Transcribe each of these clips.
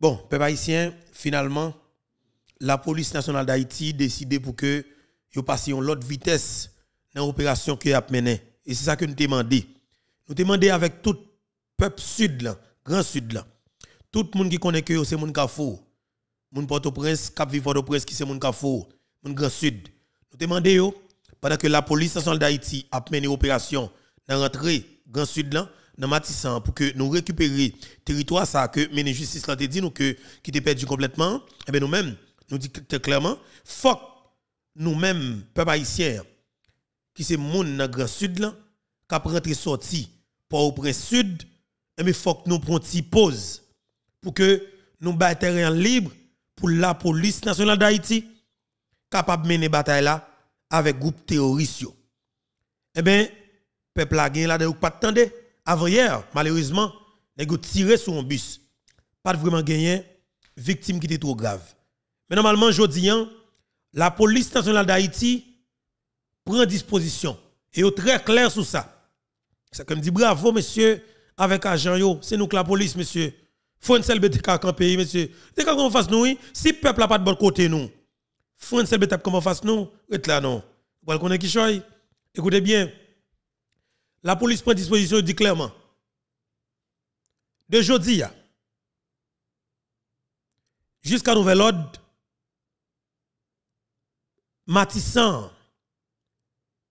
Bon, peuple haïtien, finalement, la police nationale d'Haïti décidé pour que vous passiez une l'autre vitesse dans l'opération que a menée. Et c'est ça que nous demandons. Nous demandons avec tout peuple sud là, grand sud Tout le monde qui connaît que c'est monde kafou. mon Port-au-Prince, Cap vivre prince qui c'est monde monde grand sud. Nous demandons pendant que la police nationale d'Haïti a mené l'opération dans l'entrée grand sud là, dans Matissan pour que nous récupérions territoire ça que la justice l'a dit nous que qui était perdu complètement et eh bien nous mêmes nous dit clairement faut nous mêmes peuple haïtien qui c'est monde dans grand sud là qui rentré sorti eh ben, pour au Près sud et bien faut nous prenions une pause pour que nous terrain libre pour la police nationale d'Haïti capable mener bataille là avec groupe terroriste. Eh bien, peuple a gagné là pas attendre. Avant-hier, malheureusement, les gars tiré sur un bus. Pas vraiment gagné, victime qui était trop grave. Mais normalement, aujourd'hui, hein, la police nationale d'Haïti prend disposition. Et est très clair sur ça. C'est comme dit bravo, monsieur, avec agent C'est nous que la police, monsieur. Fonsel BTK pays monsieur. C'est quand on fasse nous, si le peuple n'a pas de bon côté, nous. bête BTK comment fasse nous, et là, non. Vous est qui choy? Écoutez bien. La police prend disposition, dit clairement. De jeudi jusqu'à nouvel ordre, Matissan,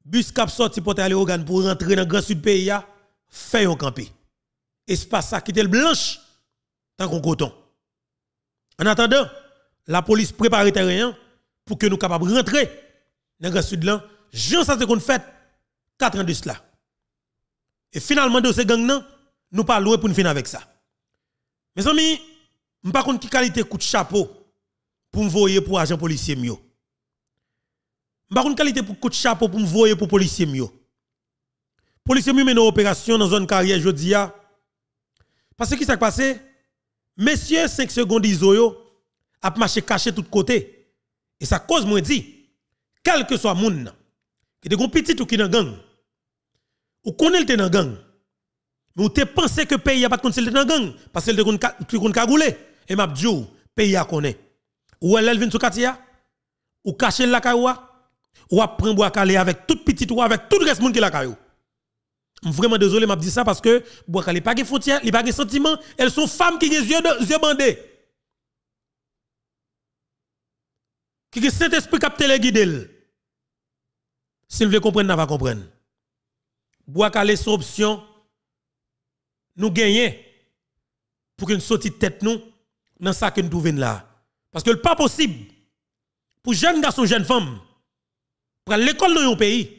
bus cap sorti pour aller au Gan pour rentrer dans le grand sud pays, fait un campé. Espace ça qui le blanche, tant qu'on coton. En attendant, la police prépare terrain pour que nous capables rentrer dans le grand sud là. Jean ça qu'on fait 4 ans de cela. Et finalement, de ces gangs, nous parlons pour nous finir avec ça. Mes amis, je ne sais pas qui qualité coup de chapeau pour me voyer pour agent policier mieux. Je ne sais pas qualité pour coup de chapeau pour me voyer pour policier mieux. Policier mieux mène une opération dans zone carrière jeudi. Parce que qu'est-ce qui s'est passé? Messieurs, 5 secondes iso a marché caché tout côté. Et ça cause moi dit, quel que soit monde qui est petit ou qui est gang, ou connaît le dans gang. Mais ou te pensé que pays a pas de dans gang parce que le kon cagoulé et m'a dit oh, pays a connaît. Ou elle vient sur quartier ou cacher la caillou ou prend bois calé avec toute petite ou avec tout le reste monde qui la caillou. Vraiment désolé m'a dit ça parce que bois calé pas de frontières, il pas de sentiments, elles sont femmes qui ont yeux yeux bandés. Qui est Saint-Esprit qui a Si S'il veut comprendre, n'a va comprendre. Boakale son option, nous gagnons pour qu'une sortie de tête nous dans ça que nous devons là. Parce que le pas possible pour jeunes garçons, jeunes femmes, pour l'école dans un pays,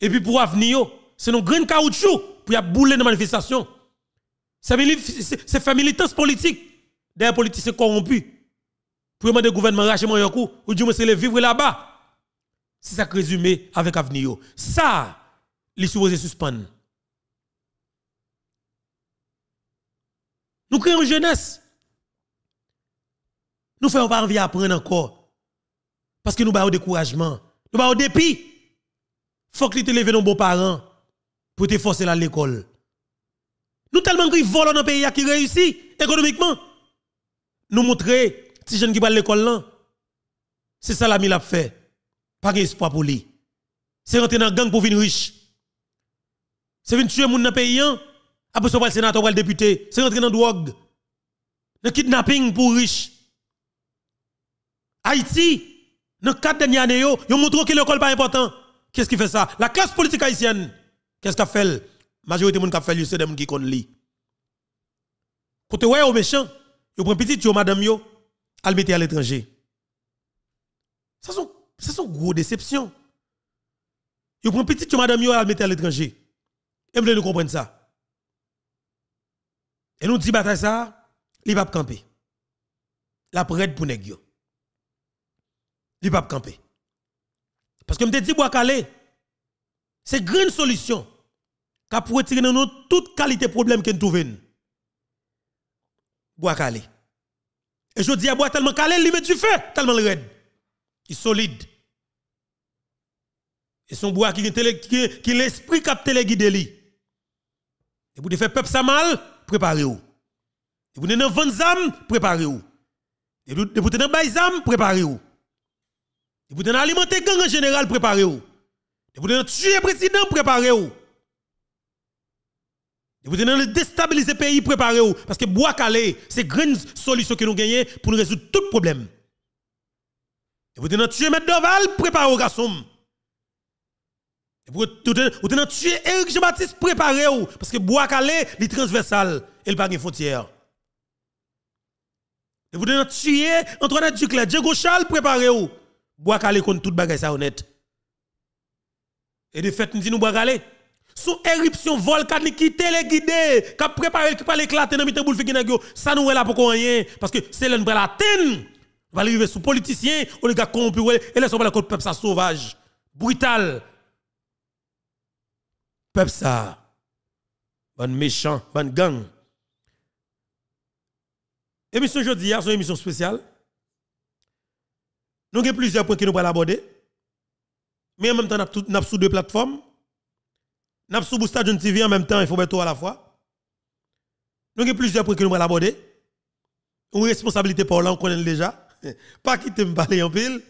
et puis pour avenir, c'est nos grains caoutchouc pour y bouler dans manifestation. C'est faire militance politique des politiciens corrompus. Pour demander au gouvernement rachement ou du moins c'est le vivre là-bas. C'est ça que résumé avec avenir. Ça, les supposés suspendre. Nous créons une jeunesse. Nous faisons pas envie d'apprendre encore. Parce que nous avons découragement. Nous avons dépit. Faut que te lever nos beaux parents pour te forcer à l'école. Nous tellement qu'ils volent dans le pays qui réussit économiquement. Nous montrer ces jeunes qui parlent l'école là. C'est ça la fait. Pas d'espoir pour lui. C'est rentrer dans la gang pour venir riche. C'est venu tuer moun dans le pays hein? après c'est le sénateur le député, c'est rentrer dans drogue. Le kidnapping pour riches. Haïti dans quatre dernières années, ils montré que l'école pas important. Qu'est-ce qui fait ça La classe politique haïtienne, qu'est-ce qu'elle fait La majorité des gens qui fait, c'est des gens qui connaissent. Côté ouais les méchants, ils prennent petit yo madame yo, al mettre à l'étranger. Ça sont ça grosse déception. déceptions. Ils prennent petit yo madame yo, al mettre à l'étranger. Et vous voulez nous comprendre ça. Et nous disons bataille ça, il va camper. La prête pour nèg yo. Li camper. Parce que me dit bois calé, c'est grande solution qui pour retirer de nous toute qualité problème que nous trouvons. Bois calé. Et je dis à bois tellement calé, il met tu fais, tellement le raide. Il est solide. Et son bois qui est l'esprit qui a téléguidé lui. Et vous faire peuple ça mal, préparez-vous. Et vous dans vendre zam, préparez-vous. Et vous dans bail zam, préparez-vous. Et vous de alimenter gang en général, préparez-vous. Et vous de tuer président, préparez-vous. Et vous de déstabiliser pays, préparez-vous parce que bois calé, c'est grande solution que nous gagnons pour nous résoudre tout problème. Et vous dans tuer M. Doval, préparez-vous garçon. Vous devez tuer Eric Jean-Baptiste, préparé ou parce que bois calé, est transversal, il pas de frontière. Vous tuer tuer Antoinette Duclair, Diego Charles, préparé ou bois calé contre toute bagaille ça honnête. Et de fait, nous disons bois calé. Sous éruption volcanique qui téléguidée, qui a préparé, qui pas éclaté dans le boule de ça nous est là pour rien. Parce que c'est l'un de l'atteindre. On va arriver sous politicien, on les gars corrompus, et là, on va la contre peuple ça sauvage, brutal peuple ça, bon méchant, bon gang. Émission aujourd'hui, c'est une émission spéciale. Nous avons plusieurs points que nous allons aborder. Mais en même temps, nous avons deux plateformes. Nous avons sous TV en même temps, il faut mettre tout à la fois. Nous avons plusieurs points que nous allons aborder. Une responsabilité pour là, on connaît déjà. Pas quitter me parler en pile.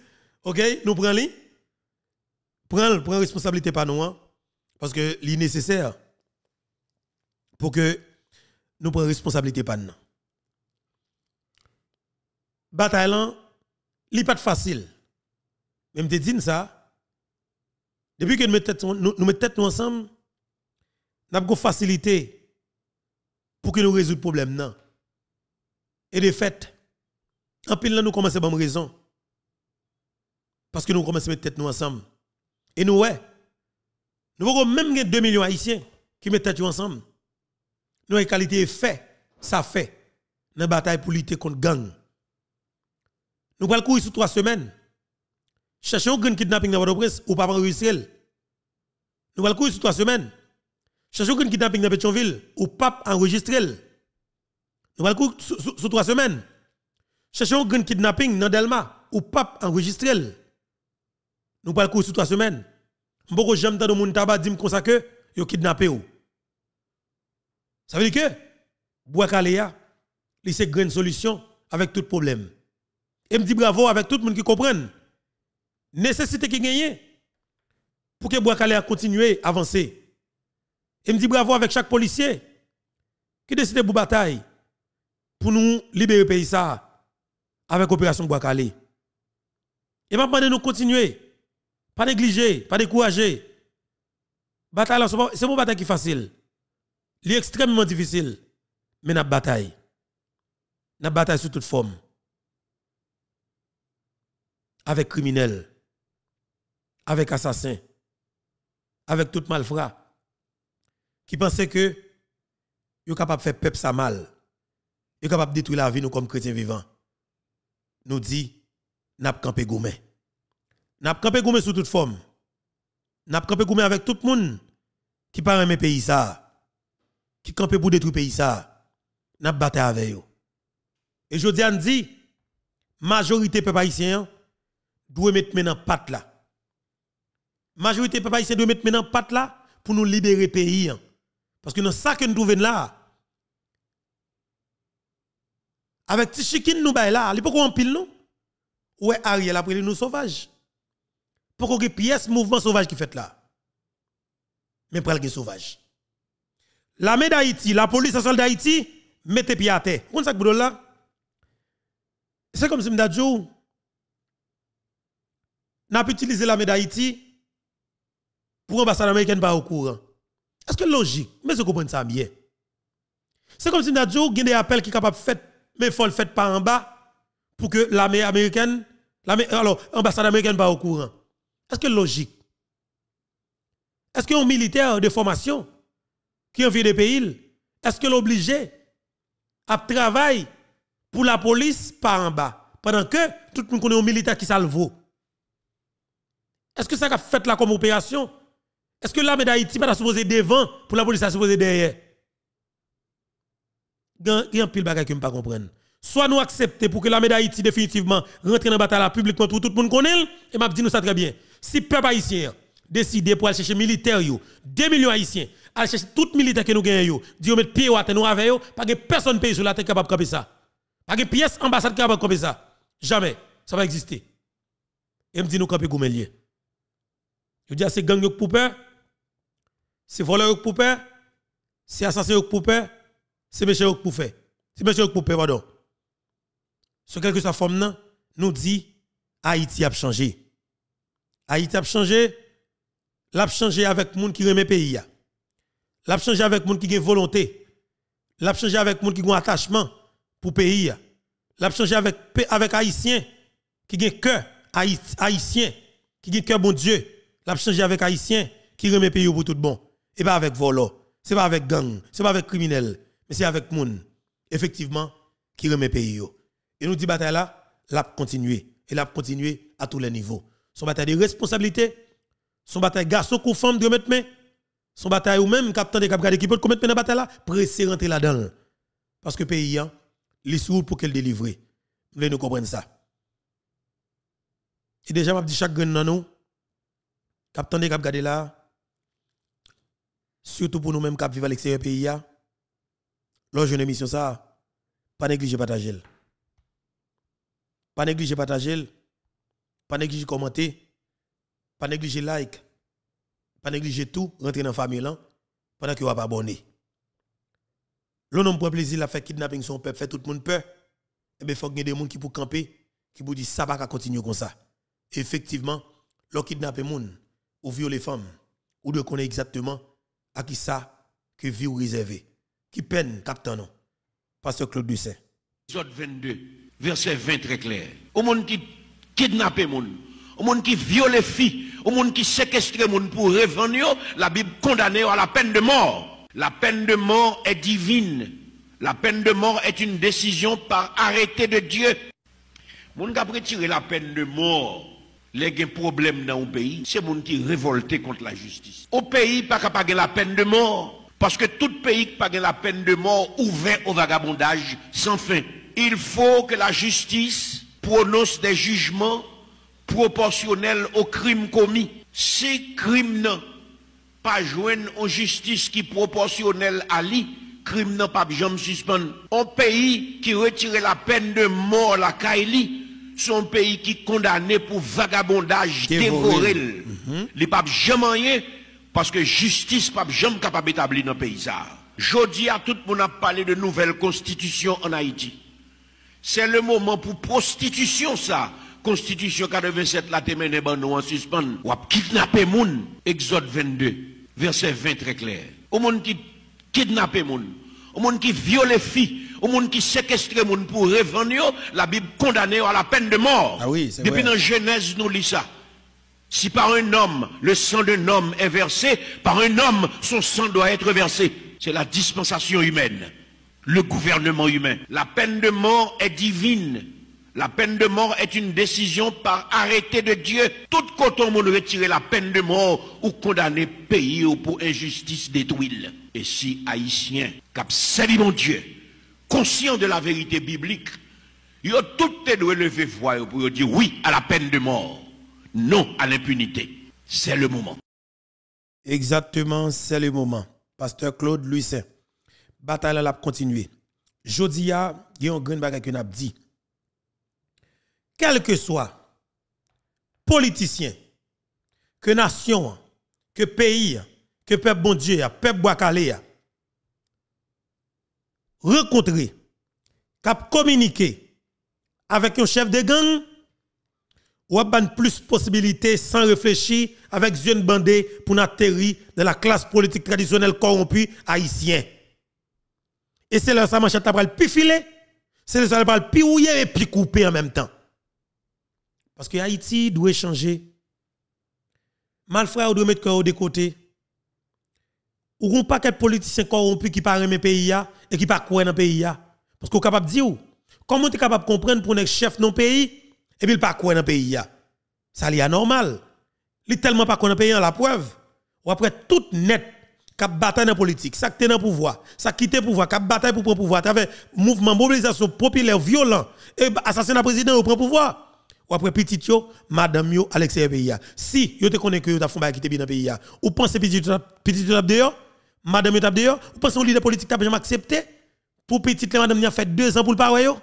OK, nous prenons les. Prenons responsabilité par nous. Hein? Parce que c'est nécessaire pour que nous prenions responsabilité pas nous. Bataille, n'est pas facile. Même te dis ça, depuis que nous mettons nous, ensemble, nous avons facilité pour que nous résolvions le problème. Et de fait, en pile nous commençons à avoir raison. Parce que nous commençons à mettre tête nous ensemble. Et nous, ouais, nous avons même 2 millions haïtiens qui mettent tête ensemble. Nous avons qualité fait, ça fait, dans la bataille pour lutter contre gang. Nous allons courir sur trois semaines. Cherchez un grand kidnapping dans votre presse ou pas enregistrer. Nous le courir sur trois semaines. Cherchez un grand kidnapping dans Pétionville ou pas enregistrer. Nous le courir sur trois semaines. Cherchez un grand kidnapping dans Delma ou pas enregistrer. Nous le courir sur trois semaines. Beaucoup j'aime tant de monde tabac dit comme ça que yo kidnappé Ça veut dire que Bouakalea... il une grande solution avec tout problème. Et me dit bravo avec tout le monde qui comprend. Nécessité qui gagne pour que Bouakalea continue à avancer. Et me dit bravo avec chaque policier qui décide pour bataille pour nous libérer le pays ça avec opération Bouakalea. Et maintenant nous continuer pas négliger, pas décourager. Bataille, c'est une bataille qui est facile. est extrêmement difficile. Mais la bataille. La bataille sous toute forme. Avec criminels. Avec assassins. Avec tout malfrat. Qui pensait que êtes capable de faire peuple ça mal. êtes capable de détruire la vie nous comme chrétiens vivants. Nous dit, n'a pas campé gourmet. N'a campé goumé sous toute forme. N'a campé goumé avec tout le monde qui parle mes pays ça. Qui campé pour détruire pays ça. N'a battu avec eux. Et je dis, la majorité peuple haïtien doit mettre maintenant patte là. Majorité peuple haïtien doit mettre maintenant patte là pour nous libérer pays. Hein. Parce que dans ça que nous trouvons là, avec Tichikin nous là, il pas en pile nous. Ou est Ariel après nous sauvages pour qu'on ait pièce mouvement sauvage qui fait là. Mais pour le sauvage. L'armée d'Haïti, la police nationale d'Haïti, mettez pied à terre. Vous ça que là? C'est comme si je n'a pas utilisé l'armée d'Haïti pour l'ambassade américaine pas au courant. Est-ce que logique? Mais vous comprenez ça bien. C'est comme si je disais il des appels qui sont capables de faire, mais il faut le faire par en bas pour que l'armée américaine, alors, l'ambassade américaine pas au courant. Est-ce que logique? Est-ce qu'un militaire de formation qui vient de pays, est-ce que l'obligé à travailler pour la police par en bas? Pendant que tout le monde connaît un militaire qui vaut Est-ce que ça a fait la comme opération? Est-ce que l'armée d'Haïti pas supposé devant pour la police à supposé derrière? Il y a un pile bagage que je ne comprends pas. Soit nous accepter pour que l'armée d'Haïti définitivement rentre dans la bataille publiquement pour tout le monde connaît, et m'a dit nous ça très bien. Si peuple haïtien décide pour aller chercher militaire, yo, 2 millions haïtiens, aller chercher tout militaire que nous gagnons, dire mettre pied à terre nous avec yo, pas que personne pays sur la terre capable de camper ça. Pas que pièce ambassade capable de camper ça. Jamais. Ça va exister. Et me dit nous camper Goumelier. Je dis c'est gang pour peur, c'est voleur pour peur, c'est assassin pour peur, c'est méchant pour faire. C'est méchant pour peur, pardon. Ce quelque sa forme, nous dit Haïti a changé. Haïti ah, a changé, l'a changé avec monde qui remet pays L'a changé avec monde qui a volonté. L'a changé avec monde qui a attachement pour pays L'a changé avec avec haïtiens qui a cœur haïtien qui a cœur bon Dieu. L'a changé avec haïtiens qui remet pays pour tout bon. Et pas avec volo, c'est pas avec gang, c'est pas avec criminel, mais c'est avec monde effectivement qui remet pays Et nous dit bataille là, l'a continuer et l'a continuer à tous les niveaux son bataille de responsabilité, son bataille garçon ou femme de remettre main, son bataille ou même capitaine de cap qui peut mettre dans dans bataille là, pressé rentrer là-dedans. Parce que pays hein, les sous pour qu'elle délivre. Vous voulez nous comprendre ça. Et déjà m'a dit chaque grain dans nous capitaine de cap là surtout pour nous-mêmes qui vivons à l'extérieur du pays, hein, lorsque une émission ça, pas négliger partager. Pas négliger partager pas négliger commenter, pas négliger like, pas négliger tout, rentrer dans la famille là, pendant que vous pas abonné. L'homme nom prend plaisir la fait kidnapping son peuple, fait tout le monde peur. Et eh bien, il faut que des gens qui pour camper, qui pour dire ça va continuer comme ça. Effectivement, le kidnappe moun, ou viole les femmes, ou de connaître exactement à qui ça que vie ou réservé. Qui peine, capte non. Pasteur Claude Dussin. 22, verset 20 très clair. Au monde qui kidnapper moun, au monde qui les filles, au monde qui séquestre moun pour revenir, la Bible condamne à la peine de mort. La peine de mort est divine. La peine de mort est une décision par arrêté de Dieu. Moun qui a la peine de mort, les problèmes dans le pays, c'est moun qui révolté contre la justice. Au pays, pas la peine de mort. Parce que tout pays qui n'a la peine de mort ouvert au vagabondage sans fin. Il faut que la justice prononce des jugements proportionnels aux crimes commis. Si crime n'a pas joint en justice qui proportionnelle à lui, crime n'a pas jamais suspendre. Un pays qui retire la peine de mort la Kaili, son pays qui condamné pour vagabondage, dévoré. Il mhm. Les papes jamais rien parce que justice pas jamais capable dans le pays. dis à tout le monde a parlé de nouvelle constitution en Haïti c'est le moment pour prostitution ça. Constitution 87 la témène la en suspens. Ou kidnapper moun. Exode 22 verset 20 très clair. Au monde qui kidnapper moun, au monde qui viole filles, au monde qui séquestre moun pour revendre, la Bible condamne à la peine de mort. Ah oui, Depuis dans Genèse nous lit ça. Si par un homme, le sang d'un homme est versé, par un homme, son sang doit être versé. C'est la dispensation humaine le gouvernement humain. La peine de mort est divine. La peine de mort est une décision par arrêté de Dieu. Tout coton monde retirer la peine de mort ou condamner pays ou pour injustice détruite. Et si Haïtiens, cap mon Dieu, conscient de la vérité biblique, ils ont tout doit lever voix pour dire oui à la peine de mort, non à l'impunité. C'est le moment. Exactement, c'est le moment. Pasteur Claude Lucin bataille la continuer. Jodi a, yon a Quel que soit politicien que nation, que pays, que peuple bon Dieu, peuple Boakale rencontrer, cap communiquer avec un chef de gang ou a plus possibilités sans réfléchir avec une bandé pour atterrir dans la classe politique traditionnelle corrompue haïtienne. Et c'est là ça à t'a le plus c'est là ça le plus rouillé et plus coupé en même temps. Parce que Haïti doit changer. Malfrère doit mettre cœur de côté. Ou un paquet de politicien corrompu qui parlent mes pays et qui quoi dans le pays. Parce qu'on est capable de dire, comment tu es capable de comprendre pour un chef non pays et puis il pas dans le pays. Ça est anormal. Il tellement pas qu'on pays la preuve. Ou après tout net qui bataille dans la politique, ça qui est dans le pouvoir, ça qui le pouvoir, qui bataille pour prendre pouvoir, à travers mouvement, mobilisation populaire violent, et bah, assassinat président pour prend pouvoir. Ou après petit yo, madame yo, Alexei Si yo te connais que yo t'a fait qui te bien dans pays, ou pensez petit petitio yo madame yo t'a dehors, ou pensez un leader politique t'a jamais accepté pour petit madame a fait deux ans pour le parler yo.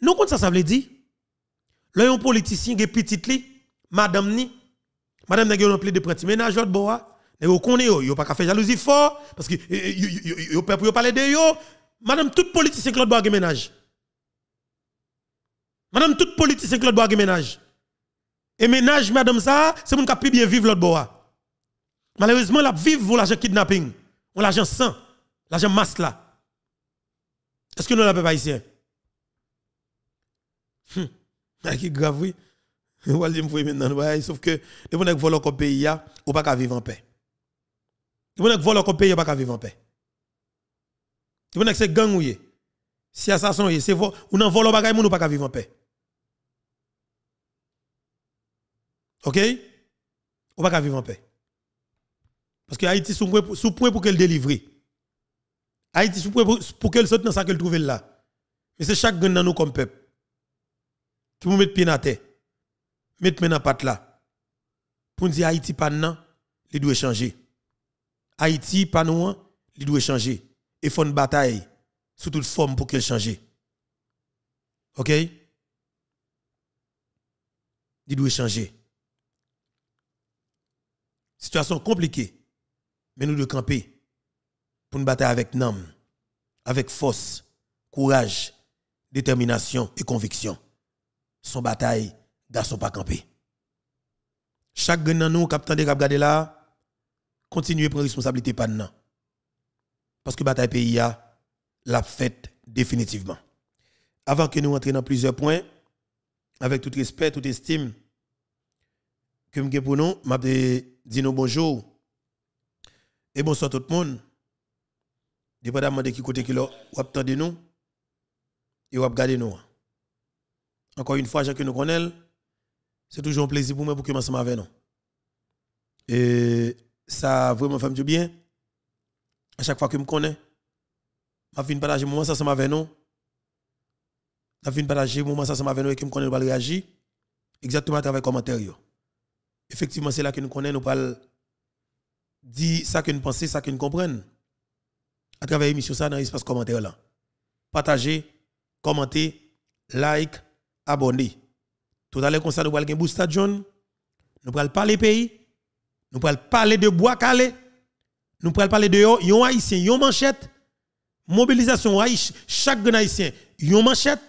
Nous compte ça ça veut dire L'un politicien qui petit li, madame ni madame n'a pas de petit ménage l'autre bois et vous connaissez, vous pas qu'à faire jalousie fort, parce que vous pouvez pour parler de vous. Madame, tout politicien Claude Bois ménage. Madame, tout politicien Claude Bois ménage. Et ménage, madame, ça, c'est mon qui bien vivre l'autre bois. Malheureusement, la vivre vous l'argent kidnapping, ou l'agent sang, l'agent masse là. Est-ce que nous l'avons pas ici? C'est qui grave, oui. Je vais dire, maintenant, sauf que, les bonnes volent au pays, ou pas qu'à vivre en paix. Vous que volé comme pays, pas vivre en paix. Vous que c'est gang ou Si assassin assassins. c'est vol, ou n'en vole pas vivre en paix. OK Ou pas vivre en paix. Parce que Haïti sous point pour qu'elle délivre. Haïti sous point pour qu'elle saute dans ça qu'elle trouve là. Mais c'est chaque gang dans nous comme peuple. Qui vous mettre pied la tête, Mettre main dans patte là. Pour nous dire Haïti pas non, il doit changer. Haïti, pas nous, hein, il doit changer. Et faut une bataille sous toute forme pour qu'elle change. OK? Il doit changer. Situation compliquée, mais nous devons camper pour une bataille avec nom, avec force, courage, détermination et conviction. Son bataille, garçon pas camper. Chaque gagnant nous, capitaine de là, continuez à prendre responsabilité pas Parce que bataille pays a la fête définitivement. Avant que nous entrions dans plusieurs points, avec tout respect, toute estime que je pour nous, je dis nous bonjour et bonsoir tout le monde. Dépendamment de qui côté qui l'a, de nous et vous regardez nous. Encore une fois, chacun nous connaît, c'est toujours un plaisir pour moi pour que nous sommes avec nous. Et ça vraiment fait du bien. À chaque fois que je me connais, je viens partager mon moment ensemble avec nous. Je viens partager mon moment ça avec nous et que je connais, nous réagir. Exactement à travers les commentaires. Effectivement, c'est là que nous connaissons, nous parlons dire ça que nous pensons, ça que nous comprenons. À travers l'émission, ça dans l'espace commentaire là. Partagez, commentez, like, abonnez. Tout à l'heure, comme ça, nous allons booster John. Nous allons parler pays. Nous pouvons parler de bois calé. Nous pouvons parler de yon, haïtien, yon manchette. Mobilisation chaque haïtien, yon manchette.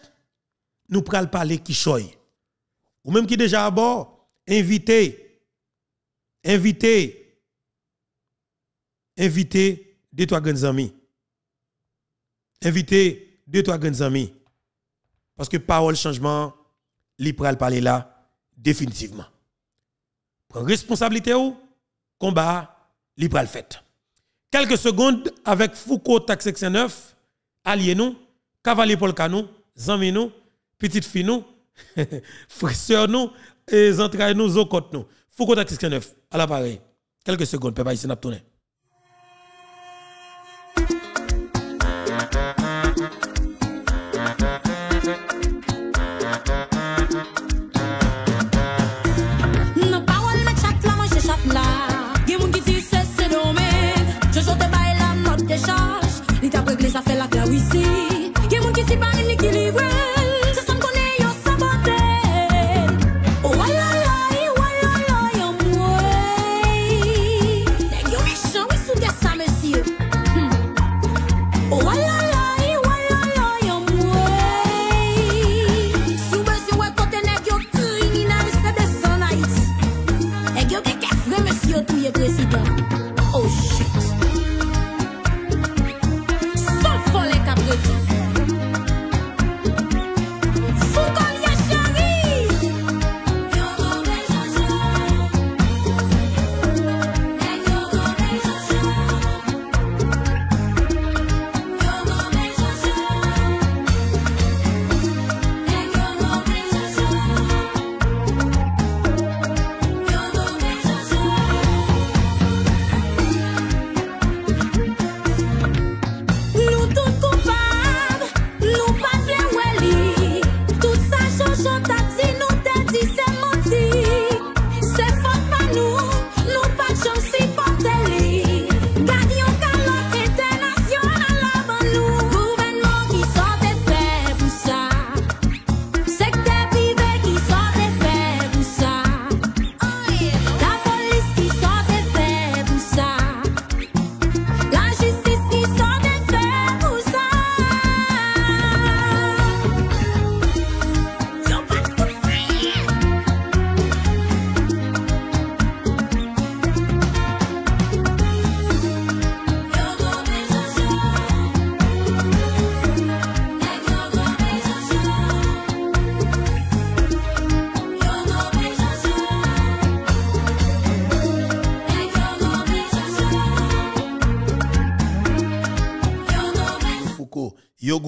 Nous pouvons parler qui choy. Ou même qui déjà à bord, invité. Invité. Invité de trois grands amis. Invité de trois grands amis. Parce que parole changement, li pral parler là définitivement. Prends responsabilité ou combat libre le fait. Quelques secondes avec Foucault Taxe 69, allié nous, cavalier nous, Zami nous, petite fille nous, frère nous, et entraîne nous, zokot nous. Foucault Taxe 9, à l'appareil. Quelques secondes, papa ici n'a tourné.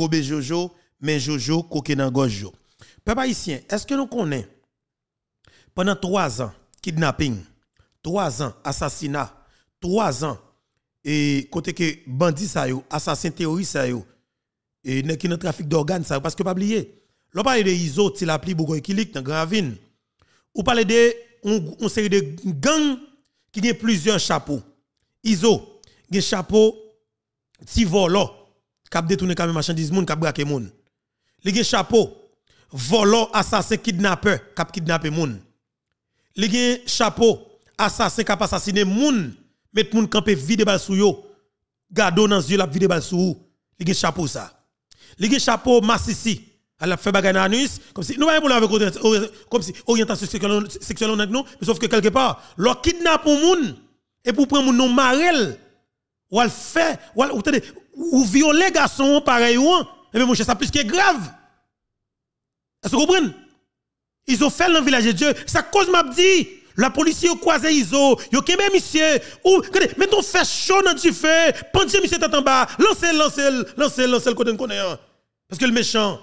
robe Jojo, mais Jojo koke nan gojo. haïtien, est-ce que nous connaissons pendant trois ans kidnapping, trois ans assassinat, trois ans et côté que bandit ça yo, assassin terroriste ça yo et ne ki nan trafic d'organes ça parce que pas oublier. L'on parle de Iso, l'appli Bougon Kilik dans Gravine. Ou parle de une série de gangs qui ont plusieurs chapeaux. Iso, chapeaux chapeau Tivolo kap détourner machin marchandise moun kap braqué moun li gen chapeau volant assassin kidnappeur kap kidnapper moun li gen chapeau assassin kap assassiner moun met moun camper vide bal sou yo gado dans yeux la vide bal sou li gen chapeau ça li gen chapeau massissi elle a fait bagarre anus comme si nous pas problème avec comme si orientation sexuelle on nous mais sauf que quelque part leur kidnappe moun et pour prendre moun non marel ou elle fait ou elle ou violer garçon pareil ou et eh bien mon cher, ça plus que grave. Est-ce que vous comprenez Ils ont fait dans le village de Dieu, ça cause m'a dit la police a croisé Iso, yo même monsieur, ou, mais mettons fait chaud dans du feu, pendez monsieur tête en bas, lancez, lancez, lancez, lancez le côté de connaît. Hein. Parce que le méchant.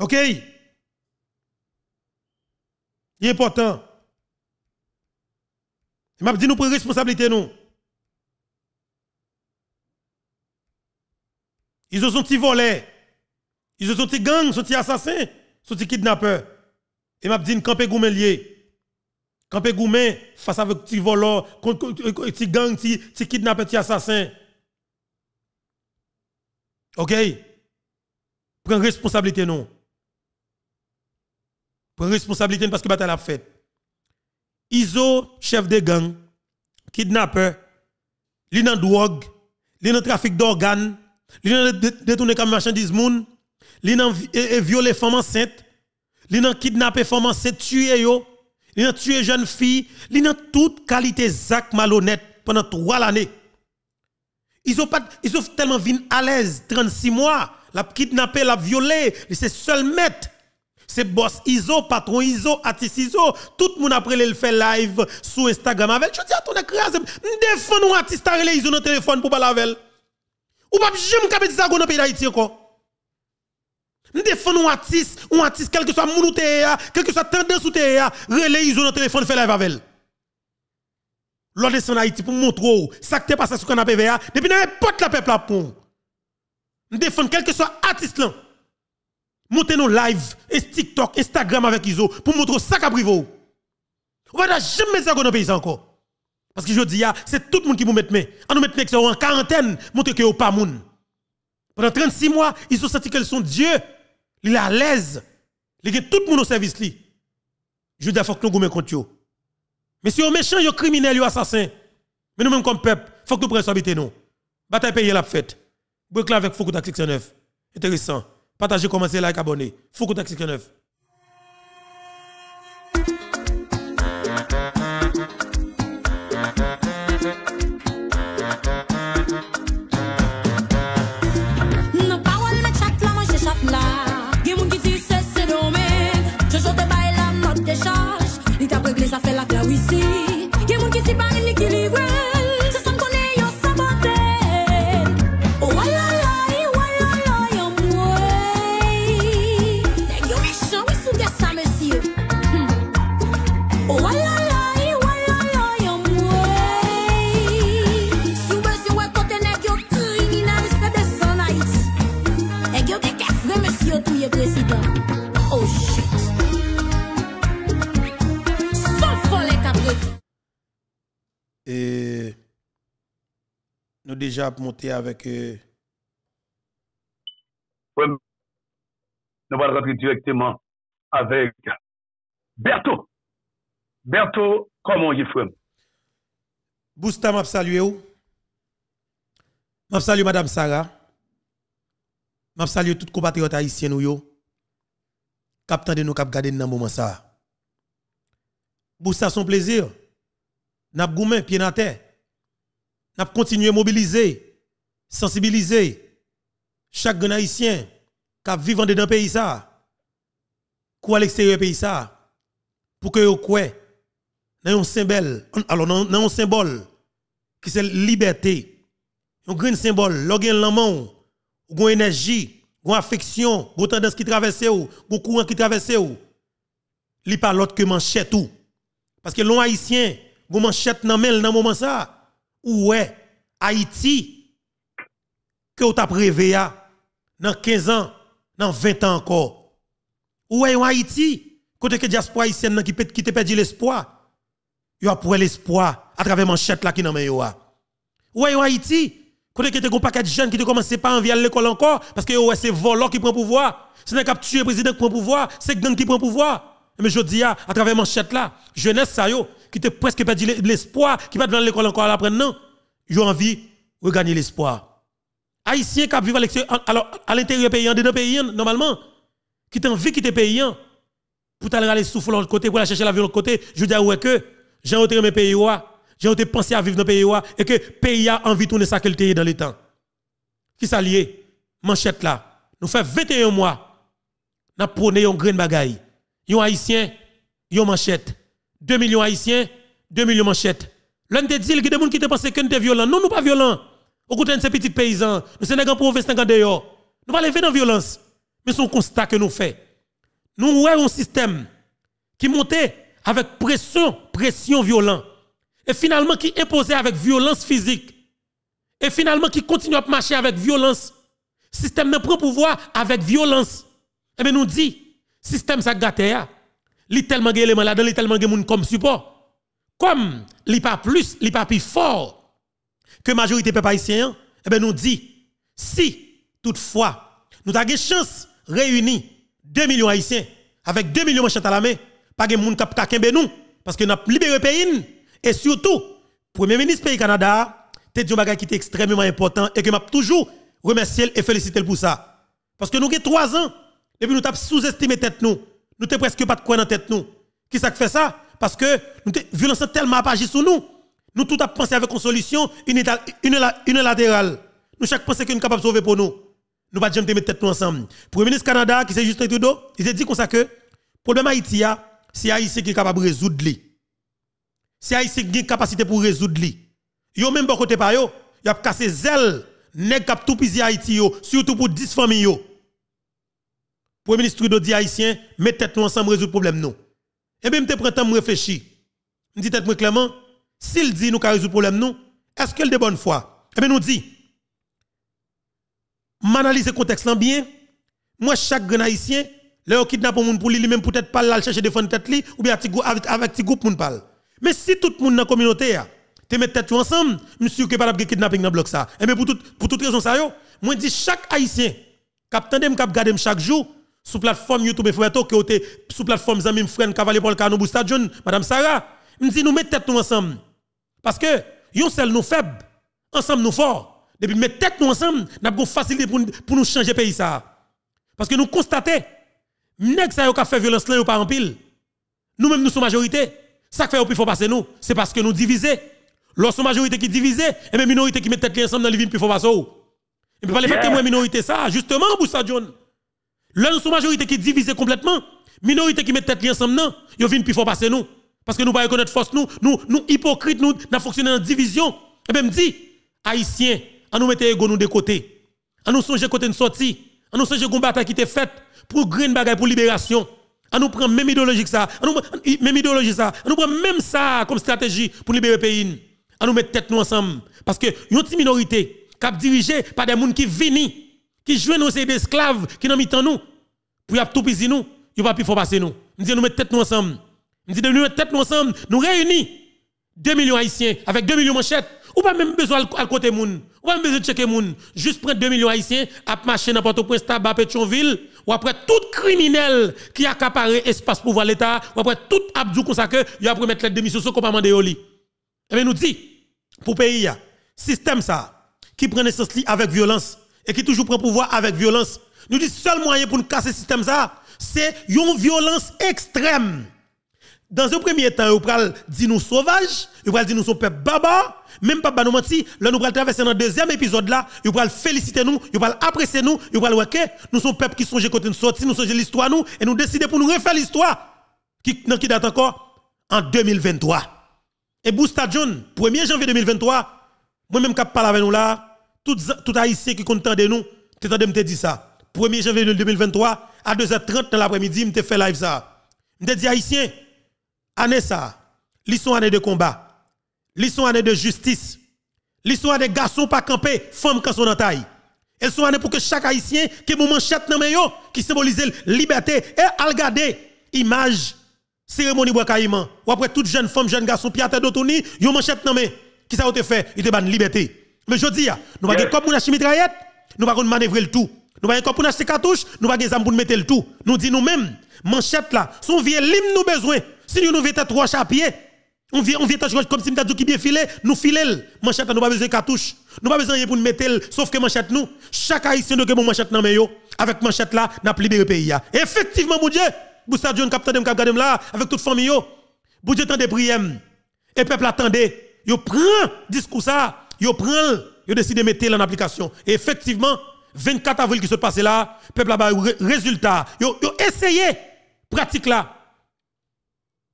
OK? Il est important. Mabdi nous prenons responsabilité nous. Ils sont des volés. Ils sont des gangs, ils sont assassins, ils sont kidnappeurs. Et m'a dit campé goumen lié. Campé goumen face avec ti voleur, ti gangs, ti un petit assassin. OK Prends responsabilité non. Prends responsabilité parce que bataille a fait. Iso chef de gang, kidnappeur, li nan drogue, li nan trafic d'organes Li nan détourné comme marchandise moun, li nan violer femme enceinte, li nan femme enceinte, tuer yo, li tué tuer jeune fille, li nan toute qualité zak malhonnête pendant trois années. Ils ont pas ils tellement vin à l'aise 36 mois, l'a kidnappé, l'a violé, c'est seul maître c'est boss ISO, patron ISO, artiste ISO. Tout le monde après le fait live sur Instagram avec. Je dis à ton écrasé, défends nous artiste ils ISO dans téléphone pour parler avec ou pas jamais capable de ça dans le pays d'Haïti encore. Nous défendons un artiste, un artiste, quel que soit mon quel que soit tendance ou théa, relais ils ont notre téléphone, fait live avec elle. L'on descend en Haïti pour montrer ça qui est passé sur le canapé VA, depuis n'importe la peuple à pont. Nous défendons quel que soit artiste là. Montez nos live, et TikTok, Instagram avec Iso, pour montrer ça qui a privé. Ou pas jamais ça dans nos pays encore. Parce que je dis, ah, c'est tout le monde qui vous met main. On nous met main en quarantaine, montre que vous pas moun. Pendant 36 mois, ils ont senti qu'ils sont Dieu. Ils sont à l'aise. Ils ont tout le monde au service. Li. Je dis, il ah, faut que nous gommes contre eux. Mais si vous méchant, vous criminel, vous assassin. Mais nous-mêmes, comme peuple, il faut que nous prenions habiter Nous. Bataille payée la fête. Vous avec Foucault X9. Intéressant. Partagez, commencez, like, abonnez. Foucault X9. déjà monté avec eux. nous allons rentrer directement avec Berto. Berto, comment il frère? Bousta, m'a salué. M'a salué Madame Sarah. M'a salué tout compatriote haïtien nous yo. Captain de nous cap garder dans moment ça. Bousta son plaisir. N'a goumen pied dans terre. Nous continuons à mobiliser, sensibiliser chaque Haïtien qui vit dans le pays, qui à l'extérieur du pays, pour que vous croyez un symbole, alors dans symbole qui c'est liberté, un symbole, l'organe une énergie, une affection, une tendance qui traverse ou, un courant qui traverse ou, li pas l'autre que manchette tout. Parce que l'on haïtien, vous manchette nan men moment ça est Haïti, que vous avez rêvé dans 15 ans, dans 20 ans encore. est Haïti, côté que diaspora haïtienne qui qui te perdu l'espoir. Yo a pris l'espoir à travers manchette là qui nan yo a. est Haïti, côté que te un paquet de jeunes qui te commencé pas envie à l'école encore parce que ouais, c'est volant qui prend pouvoir, c'est un capturé tuer président qui prend pouvoir, c'est gang qui prend pouvoir. Mais je dis, à travers manchette là, jeunesse ça est qui te presque perdu l'espoir, qui va dans l'école encore à l'apprendre, non. J'ai envie de regagner l'espoir. Haïtiens qui vivent à l'intérieur du pays, en dedans pays, normalement, qui t'ont envie de quitter pays, pour aller aller souffler de l'autre côté, pour aller chercher la vie de l'autre côté, je dis, ouais, que j'ai entré mes pays, j'ai de penser à vivre dans le pays, et que le pays a envie de tourner sa qualité dans le temps. Qui s'allie? Manchette là. Nous fait 21 mois, nous prenons une de bagaille yon haïtien, yon manchette. 2 millions haïtiens, 2 millions manchettes. L'un te dit, il y a des gens qui te pensent que nous sommes violents. Non, nous pas violents. Au côté de ces petits paysans, nous sommes pas province, nous dehors. Nous allons lever dans la violence. Mais c'est un constat que nous faisons. Nous avons un système qui montait avec pression, pression violente. Et finalement qui imposait avec violence physique. Et finalement qui continue à marcher avec violence. Système ne prend pouvoir avec violence. Et eh bien nous dit, système ça gâté hein. li tellement d'éléments là-dedans li tellement de gens comme support comme li pas plus li pas plus fort que majorité peuple haïtien hein, eh ben nous dit si toutefois nous avons chance réunir 2 millions haïtiens avec 2 millions de à la main pas de monde cap de nous parce que nous avons libéré pays et surtout premier ministre pays Canada te un bagage qui est extrêmement important et que m'a toujours remercié et félicité pour ça parce que nous avons 3 ans et puis nous avons sous-estimé tête nous. Nous presque pas de quoi dans tête nous. Qui ça fait ça Parce que nous violence tellement pas agi sur nous. Nous tout a pensé avec une solution unilatérale. Nous chaque pensé que nous capable de sauver pour nous. Nous pas jamais mettre tête nous ensemble. Premier ministre Canada qui c'est juste Trudeau, il a dit comme ça que problème Haïti ah, c'est Haïti qui est capable de résoudre C'est Haïti qui a une capacité pour résoudre Nous Yo même bon côté pa yo, y a cassé zèle nèg tout Haïti surtout pour 10 familles Premier ministre Trudeau dit Haïtien, mettez nous ensemble, résoudre le problème nous. Et eh bien, je prends temps de réfléchir. Je dis tête moi clairement, s'il dit nous qu'à résoudre le problème nous, est-ce qu'il est de bonne foi? Et eh bien, nous dit, m'analyse le contexte bien, moi, chaque grand Haïtien, le kidnappe moun pour lui, même peut-être pas là, chercher défendre tête li, ou bien avec, avec petit groupe moun parle. Mais si tout le monde dans la communauté, ah, te met tête ensemble, monsieur que pas de kidnapping dans bloc ça. Et eh bien, pour toute, pour toute raison ça yo, moi dis chaque Haïtien, cap tandem cap gardem chaque jour, sur plateforme YouTube et que qui été sur plateforme Zamim Fren, Cavalier Paul Cano, Bousta John, Madame Sarah. Nous disons, nous mettons tête nous ensemble. Parce que, yon seul nous faibles, ensemble nous forts. Depuis mettre tête nous ensemble, nous avons facilité pour, pour nous changer pays ça. Parce que nous constatons, nèg ça yon ka fait violence là yon pas en pile. Nous mêmes nous sommes majorité. Ça fait au plus faut passer nous, c'est parce que nous divisons. Lorsque majorité qui divise et même minorité qui met tête ensemble dans les villes, plus faut passer. Oh. Et puis par le fait que moi minorité ça, justement, Boussa John. Là, nous sommes majorité qui divise complètement. Minorité qui met tête ensemble, non. Ils viennent plus fort passer nous. Parce que nous ne pas connaître force nous. Nous, nous hypocrites, nous, nous fonctionnons en division. Et eh bien, me dit, Haïtiens, à nous mettre égaux nous de côté. à nous songer côté une sortie. à nous la combat qui était fait pour green bagaille, pour libération. à nous prendre même idéologie que ça. nous même idéologie ça. à nous même ça comme stratégie pour libérer le pays. à nous mettre tête nous ensemble. Parce que, une petite minorité, cap dirigé par des gens qui viennent qui jouent nos esclaves qui nous mis nous pour y a tout pisi nous il pas plus faut passer nous nous disons nous mettre tête nous ensemble nous disons nous mettons tête nous ensemble nous réunis 2 millions haïtiens avec 2 millions manchettes ou pas même besoin à côté moun ou pas même besoin de checker moun juste prendre 2 millions haïtiens à marcher n'importe où prince Pétionville ou après tout criminel qui a accaparé espace pouvoir l'état ou après tout abdou consacré, il que a après mettre la démission sur commandement de Yoli et bien nous dit pour pays système ça qui prend naissance avec violence et qui toujours prend pouvoir avec violence. Nous dit seul moyen pour nous casser ce système ça, c'est une violence extrême. Dans un premier temps, nous pral dit nous sauvages, nous pral dit nous sommes peuple baba, même pas nous mentir, là nous pral traverser dans le deuxième épisode là, nous pral féliciter nous, nous pral apprécier nous, nous dire que nous sommes peuple qui songe côté nous sortir, nous songe l'histoire nous et nous décider pour nous refaire l'histoire qui qui date encore en 2023. Et Boosta John, 1er janvier 2023, moi même qui parle avec nous là, tout, tout haïtien qui content de nous, tu de me dit ça. 1er janvier 2023, à 2h30 dans l'après-midi, je fait live ça. Je dit haïtien, année ça, l'histoire année de combat, l'histoire année de justice, l'histoire des garçons pas campés, femmes qui sont en taille. Elles sont années pour que chaque haïtien qui mon manchette dans qui symbolise liberté, et à image, cérémonie bois ou après toute jeune femme, jeune garçon, piate d'autonomie, yon manchette dans main, qui ça te fait, il te ban liberté. Mais je dis, ah, nous n'avons pas de corps pour acheter mitraillette, nous n'avons pas manœuvrer le tout. Nous n'avons pas de corps pour acheter cartouche, nous n'avons pas de pour mettre le tout. Nous disons nous-mêmes, manchette là, son vieux l'im nous besoin. Si nous nous tête trois à on vient, on vient comme si nous qui bien filé, nous filé. Manchette nous pas besoin de cartouche. Nous pas besoin pour mettre mettre, sauf que manchette nous. Chaque haïtien de a une manchette dans mayo. Avec manchette là, nous avons libéré le pays. Ah. Effectivement, mon Dieu, savez John, capitaine, capitaine là, avec toute famille, yo. Bon Dieu, tendez prières. Et peuple attendez. Yo prend discours ça yo prend, yo décide de mettre en application. Et effectivement, 24 avril qui se passe là, peuple eu bas résultat, yo, ont essayé pratique là.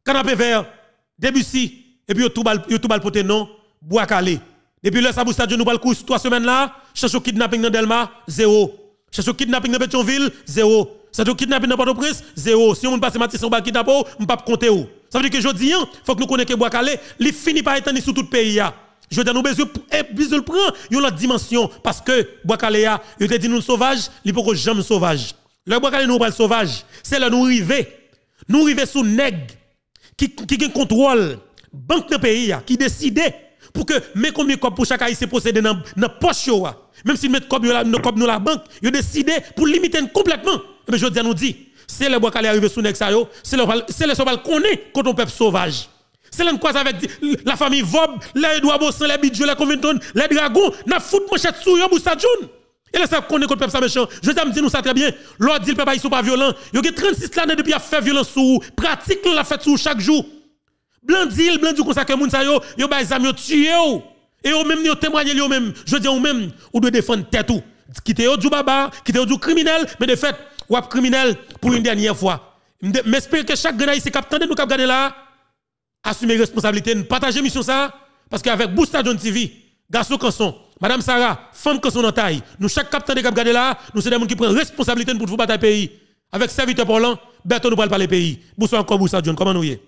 Canapé vert, si et puis yo tout bal, yo tout non, bois calé. Depuis le sabou stade, nous bal cours trois semaines là, cherche au kidnapping dans Delma, zéro. Cherche au kidnapping dans Petionville, zéro. C'est au kidnapping dans Port-au-Prince, zéro. Si on passe Matisse, on le kidnapper, on pas compter. Ça veut dire que je dis, il hein, faut que nous connaissions bois calé, il finit par étendre sur tout le pays. Là. Je dis nous besoin de prendre une autre dimension parce que Boakalea, il te dit nous sauvage, il peut jamais sauvage. Le Boakalea nous pas sauvage, c'est là nous arrivons. Nous arrivons sous nèg qui qui contrôle banque de pays qui décide pour que mes combien de pour chaque haïtien posséder dans dans poche même si met comme nous la banque, il décidé pour limiter complètement. Mais eh je dis nous dit c'est le bois arrivé sous nèg ça c'est le c'est qu'on connaît contre un peuple sauvage. C'est là quoi avec la famille Vob, les Edouard les Bidjou, les Covington, les Dragons, n'a foutu manchette sur eux pour Et là ça connaît contre peuple ça méchant. Je dis dire nous ça très bien. L'autre dit le peuple ils sont pas violent. Il y a 36 l'année depuis a fait violence sur pratique la fait sur chaque jour. Blandil, blandil comme ça que moun sa yo, yo ba yo tué ou. Et au même yo témoigner yo même. Je dis ou même ou doit défendre tête ou. Quitter du baba, quitter yo du criminel, mais de fait, ou criminel pour une dernière fois. M'espère que chaque grenadier c'est capteur nous cap là assumer responsabilité, nous partager mission ça, parce qu'avec Bousta John TV, garçon Canson, Madame Sarah, femme Canson en taille, nous chaque capitaine de Cap là, nous sommes des gens qui prennent responsabilité pour vous battre pays. Avec serviteur Poland, Berton nous parle par le pays. Bonsoir encore John, comment nous y est?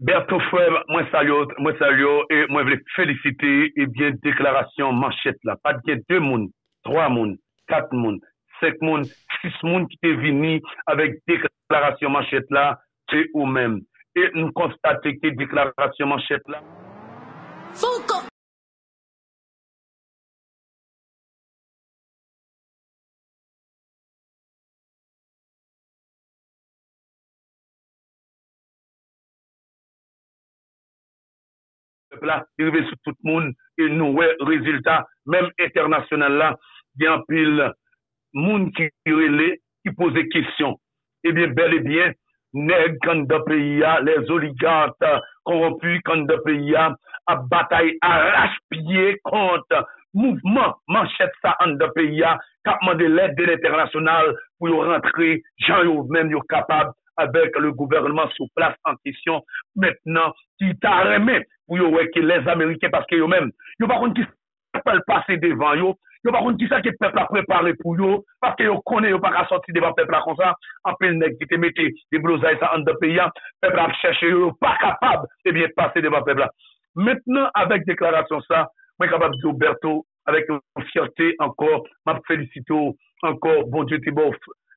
Berton frère, moi salut, moi salut et moi je veux féliciter, et bien, déclaration manchette là. Pas bien deux moun, trois moun, quatre moun, cinq moun, six moun qui est venu avec déclaration manchette là, c'est ou même. E nou konstate ki deklarasyonman chep la. Fouk! E nou wè rezultat mèm eternasyonan la. Di anpil moun ki re le, ki pose kisyon. Ebyen bel e byen. Neg kanda peya, lez oligante, koropi kanda peya, a batay arash piye konta, mouvman manchep sa kanda peya, kapman de led de l'internasyonal pou yo rentre, jan yo men yo kapab abek le gouvernman sou plas an tisyon, metnen si ta remen pou yo weke lez Amerike, paske yo men, yo bakon ki se apel pase devan yo, yo pa kon di sa ki pepla preparle pou yo, pa ke yo kone yo pa ka soti devan pepla kon sa, apel nek, ki te mete di blouzay e sa an de peya, pepla cheche yo, yo pa kapab, tebyen pase devan pepla. Mètnen avèk deklarasyon sa, mwen kapab Joberto, avèk yo fiertè ankor, mwen felisito ankor, bon djete bof,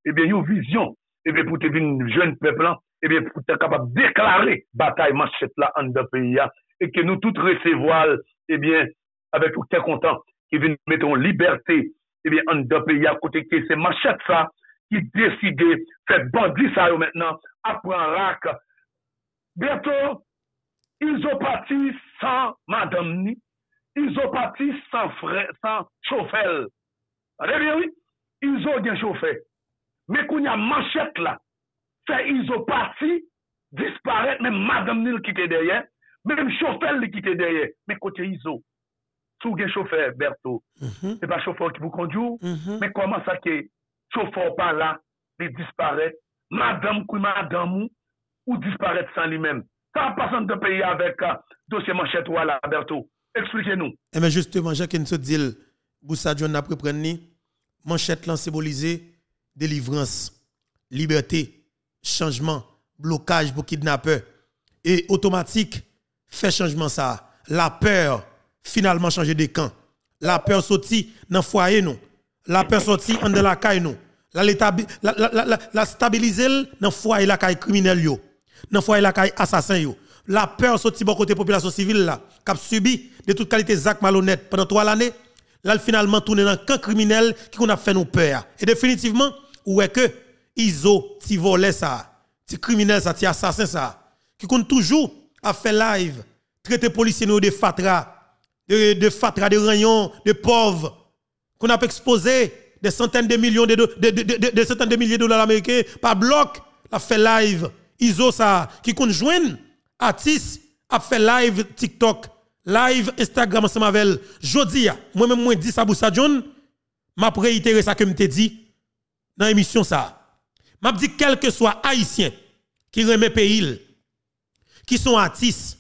ebyen yo vizyon, ebyen pou te vin jwen pepla, ebyen pou te kapab deklaré, batay man chetla an de peya, eke nou tout recevoal, ebyen avèk pou te kontan, ki vi meton liberté, ki eh vi an dope ya kote ki se manchet sa, ki deside, se bandi sa yo mennen, apwen rak, beton, izopati san madam ni, izopati san chofel, ade bi, izo gen chofel, me koun ya manchet la, se izopati, disparet, men madam ni li kite deryen, men chofel li kite deryen, me kote izo, sou gen chauffeur, Berto, mm -hmm. vous qui vous conduit, mhm. ça que mm -hmm. chauffeur pas là, ke chofer madame ou madame kou madame ou, lui-même. Ça li men. de pasan avec peyi euh, avek dosye manchet là, Berto. Expliquez-nous. Eh bien, justement, Jacques Nsodil, Boussa John apre ni manchette lan symbolise délivrance, liberté, changement, blocage pour kidnapper. Et automatique, fait changement ça. La peur, finalement changer de camp. La peur sorti dans le foyer, nous. La peur sorti en de la caille, nous. La, la, la, la dans le foyer, la caille criminelle, yo. Dans le foyer, la caille assassin, yo. La peur sorti bon côté population civile, là, qui a subi de toute qualité Zach malhonnête pendant trois années. Là, finalement, tourner dans le camp criminel qui qu'on a fait nos peurs. Et définitivement, où est que Iso, ti volé ça, ti criminel ça, ti assassin ça, qui compte toujours a faire live, traiter policiers de fatra, de, de fatras, de rayon, de pauvres, qu'on a exposé des centaines de millions de, de, centaines de milliers de dollars américains par bloc, a fait live, ISO ça, qui conjoint joindre, a fait live TikTok, live Instagram ensemble Jodi, moi-même, moi, dis ça Boussa John, m'a réitéré ça que je te dit dans l'émission ça. M'a dit, quel que soit haïtien qui remet pays, qui sont artistes,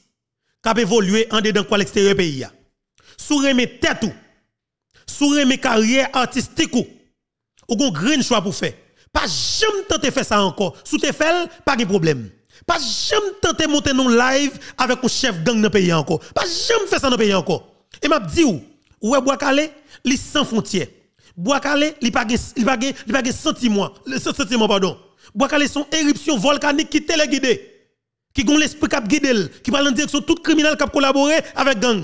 qui a évolué en dedans quoi l'extérieur pays, sous remet tête ou, sous remet carrière artistique ou, ou gon grand choix pour faire. Pas jamais tenter faire ça encore. Sous te fait, pas de problème. Pas jamais tenter monter non live avec un chef gang dans pays encore. Pas jamais faire ça dans pays encore. Et m'a dit ou, est bois calé, li sans frontières. Bois calé, li pas il pas li pas sentiment, sentiment pardon. Bois calé son éruption volcanique qui téléguidée. Qui gon l'esprit cap guidel qui parle en direction tout criminel qui collaborer avec gang.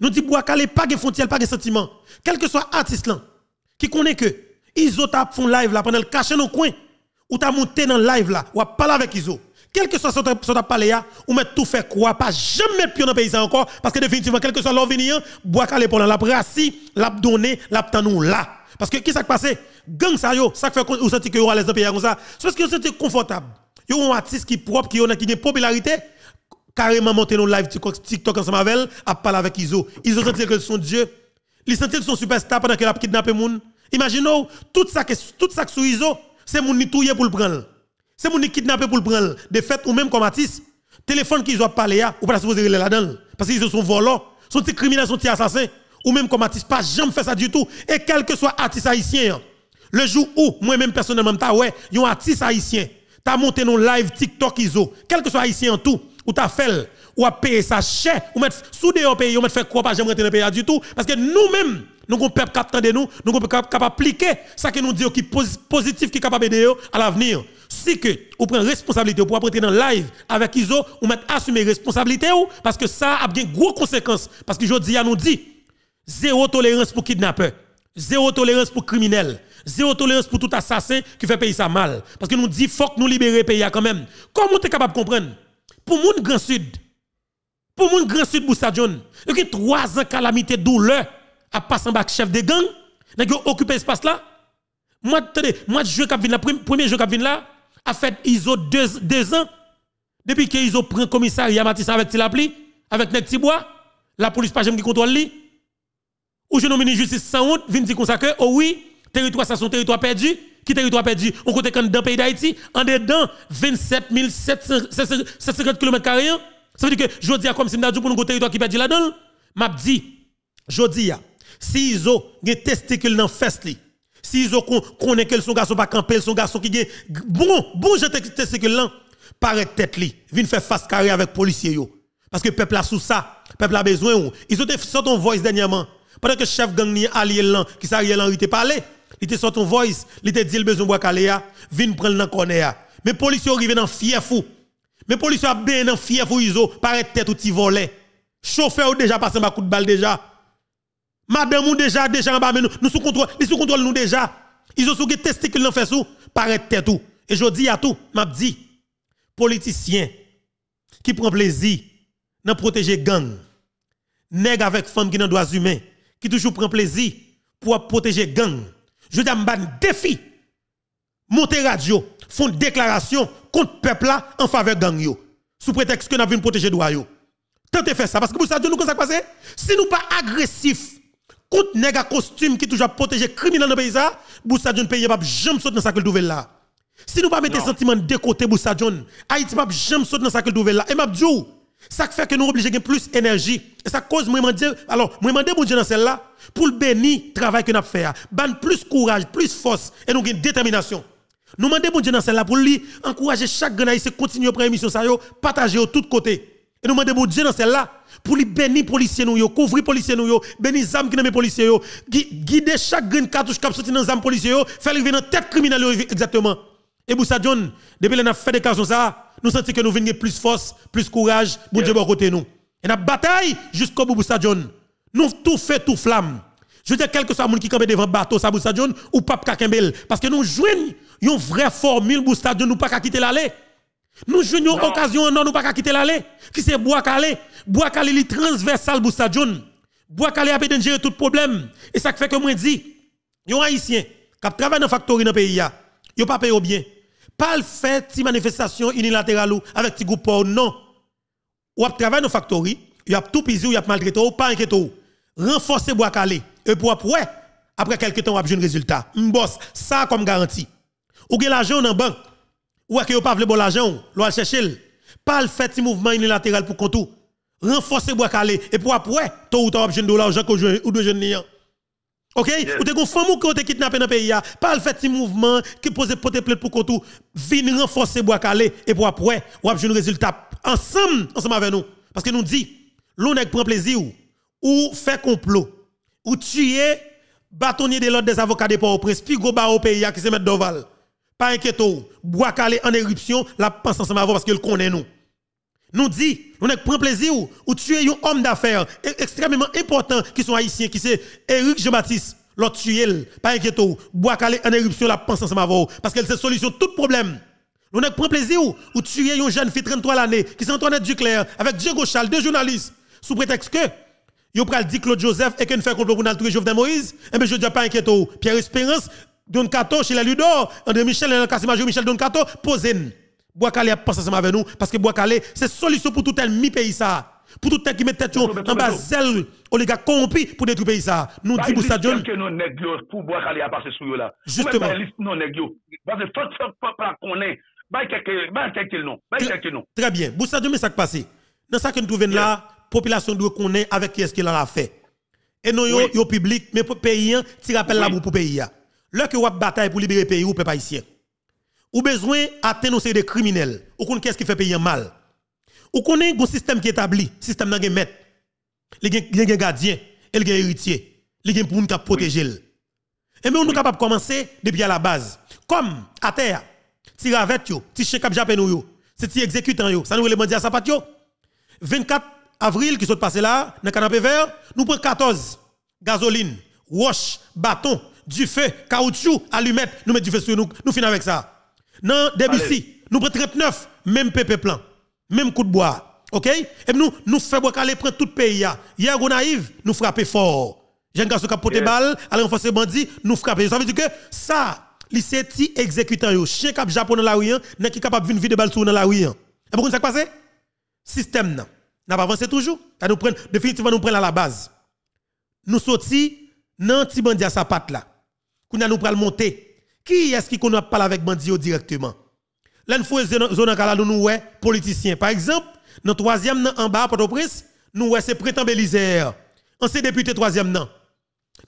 Nous disons a pas de frontières, pas de sentiments. Quel que soit artiste là, qui connaît que Iso t'a fait live là pendant le cachet dans le coin, ou t'a monté dans live là, ou a parlé avec Iso. Quel que soit ce que parlé ou met tout fait quoi, pas jamais mettre dans le pays encore, parce que définitivement, quel que soit l'avenir, calé pendant la brassi, l'a donné, l'a nous là. Parce que qu'est-ce qui s'est passé? Gang ça yo, ça fait qu'on que yo à l'aise dans le pays comme ça. C'est parce que vous sentez confortable. Yo un artiste qui propre, qui a une popularité carrément montez nos live TikTok ensemble avec elle, à parler avec Iso. ont sentit que son Dieu. Il sentit que son superstar pendant qu'elle a kidnappé gens Imaginez, tout ça que tout ça que sous Iso, c'est mon ni pour le prendre. C'est mon ni kidnappé pour le prendre. De fait ou même comme artiste, téléphone qu'ils ont parlé ou pas supposé là-dedans parce qu'ils sont volants, sont des criminels, sont des assassins ou même comme artiste pas jamais fait ça du tout et quel que soit artiste haïtien. Hein, le jour où moi-même personnellement ta ouais, un artiste haïtien, t'as monté nos live TikTok Iso, quel que soit haïtien en tout ou ta fait, ou à payer sa chè ou mettre sous des pays, ou met faire quoi pas jamais rentrer dans le pays du tout, parce que nous-mêmes, nous sommes peuple cap de nous, nous sommes capable appliquer ça que nous disons qui positif, qui est capable de à l'avenir. Si que vous prenez responsabilité pour apprendre dans live avec ISO, ou mettre assumer responsabilité ou, parce que ça a bien gros conséquences, parce que je dis à nous dit, zéro tolérance pour kidnapper, zéro tolérance pour criminels, Zéro tolérance pour tout assassin qui fait payer sa mal. Parce que nous dit, faut que nous libérer le pays quand même. Comment tu es capable de comprendre pour mon Grand Sud, pour mon Grand Sud Boussa John, il y a trois ans calamité douleur à passer en bas chef de gang, n'a occupé espace là. Moi, attendez, moi, jeu qui là, premier jeu qui là, a fait ISO deux, deux ans. Depuis que ISO prend commissariat Matissa avec Tilapli, avec Nek Tibois, la police pas jamais qui contrôle lui. Ou je nomme une justice sans honte, vient dire comme ça que, oh oui, territoire, ça son territoire perdu qui territoire perdu, on côté dans pays d'Haïti, en dedans 27 750 km. Ça veut dire que je dis comme si nous pour un territoire qui perdu là-dedans. M'a dit, je si ils ont des testicules dans fest li, si ils ont connaît que son garçon pas camper, son garçon qui gen bon, bon je testicule là, paraît tête li, faire face carré avec policier yo. Parce que peuple a sous ça, peuple a besoin Ils ont fait ton voice dernièrement. Pendant que chef gang ni allié là, qui s'arrive là, il parlé il te sort ton voice, il te dit le besoin de Kalea, viens prendre dans corner. Mais policiers arrivent dans fier fou. Mais policiers a bien dans fier fou iso, paraît tête ou ti Chauffeur ou déjà passé un coup de balle déjà. Madame ou déjà déjà en bas nous nous sous contrôle, ils sous contrôle nous déjà. Ils ont sous qu'ils l'ont fait sous, paraît tête Et je dis à tout, m'a dit politicien qui prend plaisir dans protéger gang. Nèg avec femme qui dans droits humains, qui toujours prend plaisir pour protéger gang je donne un défi. Monter radio, font déclaration contre peuple là en faveur gang yo. Sous prétexte que nous avons protéger droit yo. Tentez faire ça parce que vous ça nous comment ça passer hein? Si nous pas agressifs contre nèg à costume qui toujours protéger criminels dans le pays ça, Boussa pays pas jamais sauter dans sa nouvelle là. Si nous pas mettre sentiment de côté Boussa John, Haïti pas jamais sauter dans sa nouvelle là. Et m'a dit ça fait que nous obligés de plus d'énergie. Et ça cause, moi, je alors, moi, je mon Dieu dans celle-là, pour le bénir, le travail que nous fait hein. Ban plus courage, plus force, et nous une détermination. Nous demandons, mon Dieu dans celle-là, pour lui, encourager chaque Ganaïs à continuer à prendre l'émission, partager aux tous côtés. Et nous demandons, mon Dieu dans celle-là, pour lui bénir les policiers, nous, couvrir les policiers, nous, bénir les âmes qui sont les policiers, guider chaque grain cartouche qui sorti dans les âmes policiers, faire arriver dans la tête criminelle, exactement. Et Boussa John, depuis qu'on a fait des cas comme ça, nous sentons que nous venons plus force, plus courage pour Dieu bon côté nous. Et une bataille jusqu'au bout de John. Nous tout fait, tout flamme. Je veux dire, quel que soit le monde qui est devant bateau, ça, Boussa John, ou Pape Kakembel. Parce que nous jouons une vraie formule, Boussa John, nous pas qu'à quitter l'allée. Nous jouons une occasion, non, nous pas qu'à quitter l'allée. Qui c'est Bois Calé? Bois transversal, Boussa John. Bois Calé a de gérer tout problème. Et ça fait que moi, dit, il y haïtien qui travaillent dans la factory dans le pays. Yo pas payé bien. Pas le fait si manifestation unilatérales avec ti groupe non. Ou ap travail dans factory, y a tout pisi ou y a maltraité ou pas inquiété ou. Renforcer bois calé et pour après après quelques temps ou a un résultat. M'boss, ça comme garantie. Ou gen l'argent dans banque. Ou a que pas vle bon l'argent, a chercher. Pas le fait si mouvement unilatéral pour tout. Renforcer bois calé et pour après tout ou tard un dollar ou ou de jeune OK Ou te gon famou ki ou te kidnappé dans pays pas le fait petit mouvement qui pose pote plainte pour qu'on tout vin renforcer bois et pour après ou a un résultat ensemble ensemble avec nous parce que nous dit l'on prend plaisir ou fait complot ou tuer bâtonnier de l'ordre des avocats de Port-au-Prince puis go ba au pays qui se met Doval pas inquiète ou bois en éruption la pense ensemble avec parce qu'il connaît nous nous dit, nous ne prenons plaisir ou, tuer un homme d'affaires e- extrêmement important qui sont haïtiens, qui c'est Eric Jean-Baptiste. L'autre tué, pas inquiète ou, bois en éruption, la pense ensemble Parce qu'elle c'est solution tout problème. Nous ne prend plaisir ou, tuer un jeune fille 33 ans qui c'est Antoinette Duclair, avec Diego Chal, deux journalistes, sous prétexte que, yo pral dit Claude Joseph et ne fait complot pour tuer Jovenel Moïse. et eh bien, je dis pas inquiète Pierre Espérance, Don Cato, chez la Ludo, André Michel, le casse-major Michel Don Cato, posez Boakale a pensé ensemble avec nous parce que Boakale, c'est solution pour tout tel mi-pays ça. Pour tout tel qui met tête en bas zèle oligarque corrompu pour détruire pays ça. Nous bah, disons pour ça John. que nous pour Boakale a passé sous là. Justement. Bah, bah, non négio. Parce que faut faut pas connaître. non. Très bien. Boussa John mais ça qui passe. Dans ça que nous trouvons là, population doit connaître avec qui est-ce qu'il a fait. Et nous yo public mais pour pays, hein, tu rappelles là pour pays. Là que wap bataille pour libérer pays ou peuple haïtien ou besoin atteindre ces des criminels. Ou qu'on qu'est-ce qui fait payer mal. Ou qu'on un système qui est établi, système n'a gen maître. Il y a gardien, il y a héritier, il y a pour nous protéger. Et mais on est capable de commencer depuis la base. Comme à terre, ti avec yo, ti chekap japen yo, c'est un exécutant yo, ça nous les bandits à sapat yo. 24 avril qui s'est passé là, dans le canapé vert, nous prenons 14 gasoline, wash, bâton, du feu, caoutchouc, allumette, nous mettons du feu sur nous, nous finissons avec ça. Non, Debussy, nous prenons 39, même pépé plan, même coup de bois. OK Et nous nous faisons aller prendre tout le pays Hier on arrive, nous frappons fort. Jean gars qui a porté balle, aller renforcer bandit, nous frapper. Ça veut dire que ça les sept exécutants yo, chien cap japon dans la rue, hein, n'est qui capable vie de balle sur dans la rue. Hein? Et pourquoi ça passé Système Nous N'a pas avancé toujours. nous prenons définitivement nous prenons à la base. Nous sorti nan bandit à sa patte là. nous prenons nous monter qui est-ce qui connaît parler avec Bandio directement? L'enfoué zone que nous ouais politicien. Par exemple, dans troisième en bas à Port-au-Prince, nous ouais c'est prétend Bélisaire. Ancien député troisième nan.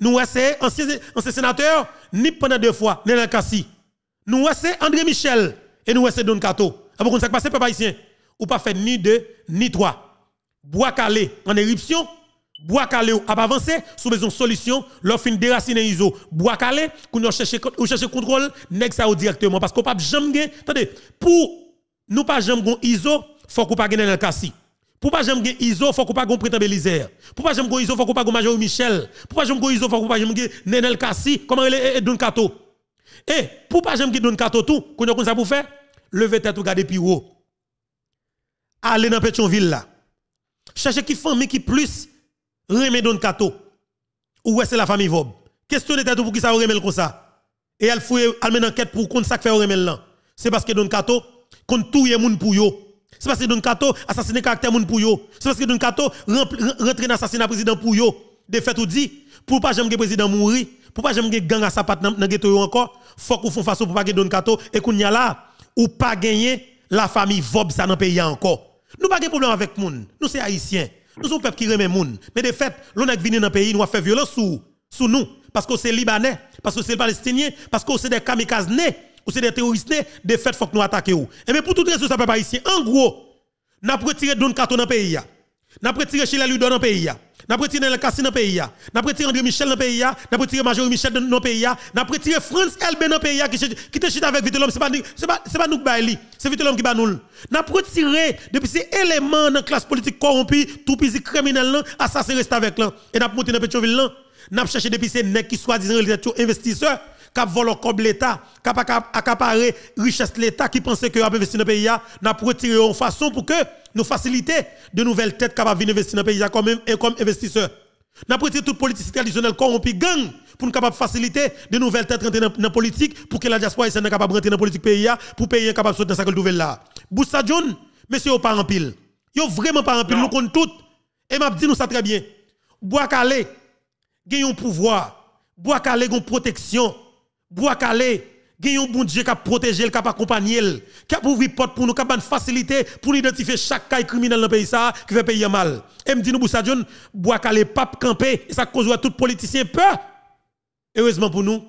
Nous ouais c'est ancien, sénateur ni pendant deux fois Nenel Kassi. Nous ouais c'est André Michel et nous ouais c'est Don Cato. Après ah qu'on s'est passé papa haïtien ou pas fait ni deux ni trois. Bois calé en éruption bois calé ou pas avancé sous besoin solution leur fin déraciner iso bois calé qu'on cherche ou cherche contrôle nèg ça directement parce qu'on pas jamais attendez pour nous pas jamais gon iso faut qu'on pas gagner dans cassi pour pas jamais iso faut qu'on pas gon printemps belisaire pour pas jamais gon iso faut qu'on pas gon major michel pour pas jamais gon iso faut qu'on pas jamais nenel cassi comment elle don cato et pour pas jamais don cato tout qu'on a ça pour faire lever tête ou garder plus haut aller dans Pétionville là chercher qui famille qui plus Remè Don Kato. Ou est c'est la famille Vob. Question de tête pour qui ça remel comme ça. Et elle fouille, elle met en enquête pour qu'on ça fait là. C'est parce que Don Kato, qu'on touye moun pour yo. C'est parce que Don Kato assassiné caractère moun pour yo. C'est parce que Don Kato rentre dans assassinat président pour yo. De fait ou dit, pour pas jamais que président mourir, pour pas jamais que gang à sapat dans le ghetto encore, faut qu'on fasse façon pour pas que Don Kato et qu'on y a là, ou pas gagner la famille Vob ça dans pays encore. Nous pas de problème avec moun. Nous c'est haïtiens. Nous sommes peuple qui remet moun. Mais de fait, l'on est venu dans le pays, nous a fait violence sous, sous nous. Parce que c'est Libanais, parce que c'est Palestinien, parce que c'est des kamikazes nés, ou c'est des terroristes nés. De fait, faut que nous attaquions. Et mais pour toute raison, ça peut pas ici. En gros, nous avons retiré Don Kato dans le pays. Nous avons retiré les Ludo dans le pays. N'a retiré le casino dans le pays. N'a retiré André Michel dans le pays. N'a retiré Major Michel dans le pays. N'a retiré France LB dans le pays qui te chute avec Vitellum. Ce n'est pas, pas nous qui c'est Vitellum qui ba nous. N'a retiré depuis ces éléments dans la classe politique corrompue, tout petit criminel, assassin reste avec là. Et n'a monté dans de là. N'a cherché depuis ces necks qui soi-disant investisseurs cap volo comme l'État, cap accaparer richesse l'État qui pensait que avait investi dans le pays, n'a retiré en façon pour que nous facilitions de nouvelles têtes capables d'investir dans le pays comme, comme investisseurs. N'a retiré toute politique traditionnelle corrompue gang pour nous capable faciliter de nouvelles têtes rentrer dans la politique pour que la diaspora soit capable rentrer dans la politique pays pour payer capable sortir de cette nouvelle là. Boussa John, monsieur pas en pile. Yo vraiment pas en pile, nous comptons tout. Et m'a dit nous ça très bien. Bois Calais, gagne un pouvoir. Bois Calais, une protection bois calé, un bon Dieu qui a protégé, qui a accompagné, qui a ouvert porte pour nous, qui a facilité pour identifier chaque cas criminel dans le pays ça, qui fait payer mal. Et me dit nous, John, bois calé, pape campé, et ça cause à tout politicien peur. Heureusement pour nous,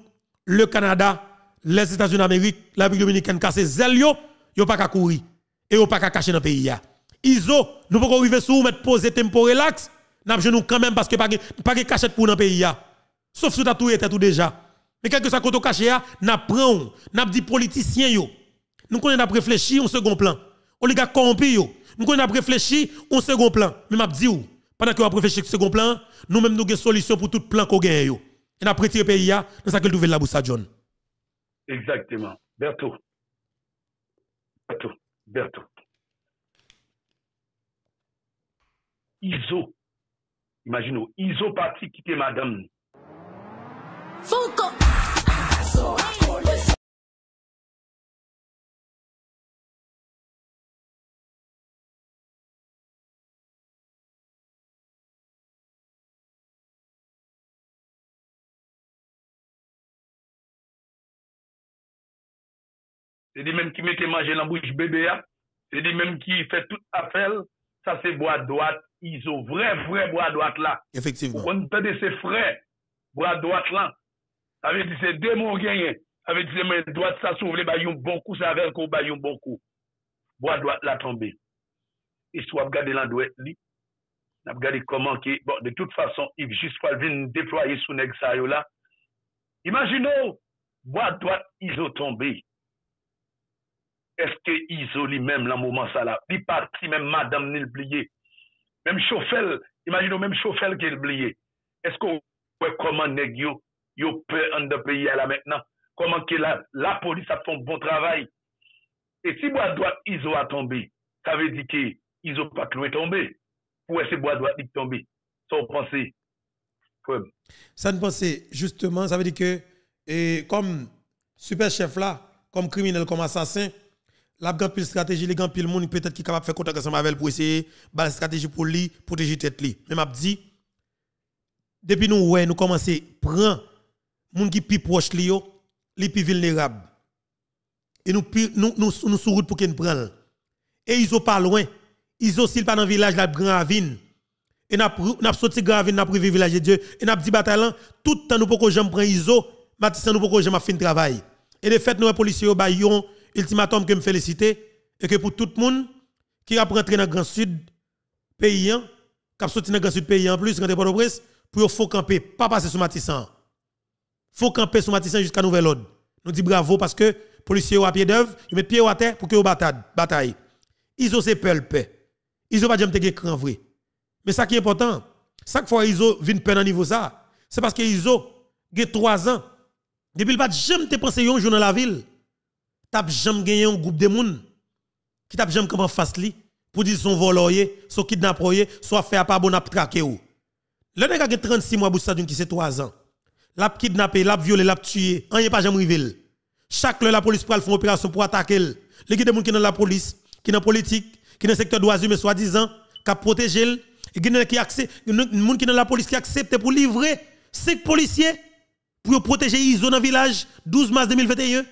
le Canada, les États-Unis d'Amérique, la République dominicaine, casse zelio, yo pas ka courir, et yo pas ka cacher dans le pays Iso, nous pouvons arriver sous mettre poser tempo relax, n'a nous quand même parce que pas de cachette pour dans le pays Sauf si tu as tout tout déjà. Mais quelque soit qu'on caché, hein, n'a pris, n'a dit politicien yo. Nous avons réfléchi au second plan. Oligarque corrompu yo. Nous on réfléchi un second plan. Mais m'a dit où pendant que avons réfléchi au second plan, nous même nous avons une solution pour tout plan qu'on gagne yo. Et n'a le pays hein, dans nous ça que trouver la boussa John. Exactement. Berto. Berto. Berto. Iso. Imaginez, Iso parti quitter madame. Foucault. C'est des mêmes qui les manger dans la bouche bébé. Hein. C'est des mêmes qui fait tout appel Ça, c'est bois droite. Ils ont vrai, vrai bois droite là. Effectivement. On de ses frais bois droite là. Avè di se demou genyen, avè di se mwen doat sa sou vle bayoun bonkou, sa vèl kou bayoun bonkou. Boat doat la tombe. I sou ap gade lan doet li. Nap gade koman ki, bon, de tout fason, i jispo alvin deproye sou neg sa yo la. Imagino, boat doat izo tombe. Eske izo li menm la mouman sa la. Li pati menm madam ni lbliye. Menm chofel, imagino menm chofel ki lbliye. Esko wè koman neg yo? yo peur en de pays là maintenant. Comment que la, la police a fait un bon travail. Et si bois doit ils ont tombé, ça veut dire que ils pas cloué tombé. Ou est-ce que bois doit tomber? tombé? Ça pensez? Ça ne pense justement, ça veut dire que, et comme super chef là, comme criminel, comme assassin, la grande pile stratégie, les grand pile monde peut-être qui capable de faire contact ensemble avec pour essayer la stratégie pour lui, protéger tête lui. Mais m'a dit depuis nous ouais, nous à prendre moun qui plus proche li yo, li plus vulnérable. Et nous nous nous nous route pour qu'ils prennent. Et ils sont pas loin. Ils ne s'il pas dans village la ravine Et n'a n'a sorti ravine n'a privé village de Dieu et n'a dit bataille tout le temps nous poko j'en prend ISO, matissan nous poko j'en fin travail. Et de fait nous policiers ba yon ultimatum que me féliciter et que pour tout le monde qui a rentré dans grand sud paysan, qui a sorti dans grand sud paysan en plus quand de port au pour faut camper pas passer sur matissan faut camper son matissant jusqu'à nouvel ordre. Nous dit bravo parce que policiers à pied d'œuvre, ils mettent pied à terre pour que vous bataille. Ils ont ces peuple Ils ont pas jamais cran vrai. Mais ça qui est important, chaque fois qu'ils ont une peine à niveau ça, c'est parce qu'ils ont trois ans. Depuis il pas jamais te penser un jour dans la ville. T'as jamais gagné un groupe de monde qui t'a jamais comment face li pour dire son voloyer, son kidnapper, soit fait pas bon à traquer ou. Le qui a 36 mois pour ça qui c'est 3 ans l'a kidnappé, l'a violé, l'a tué, on est pas jamais rivel. Chaque la police pour faire une opération pour attaquer. Les gens qui dans la police, qui dans la politique, qui dans le secteur doiseau mais soi-disant, qui protège protégé. accès, gens qui dans la police qui accepte pour livrer 5 policiers pour protéger ISO dans le village 12 mars 2021.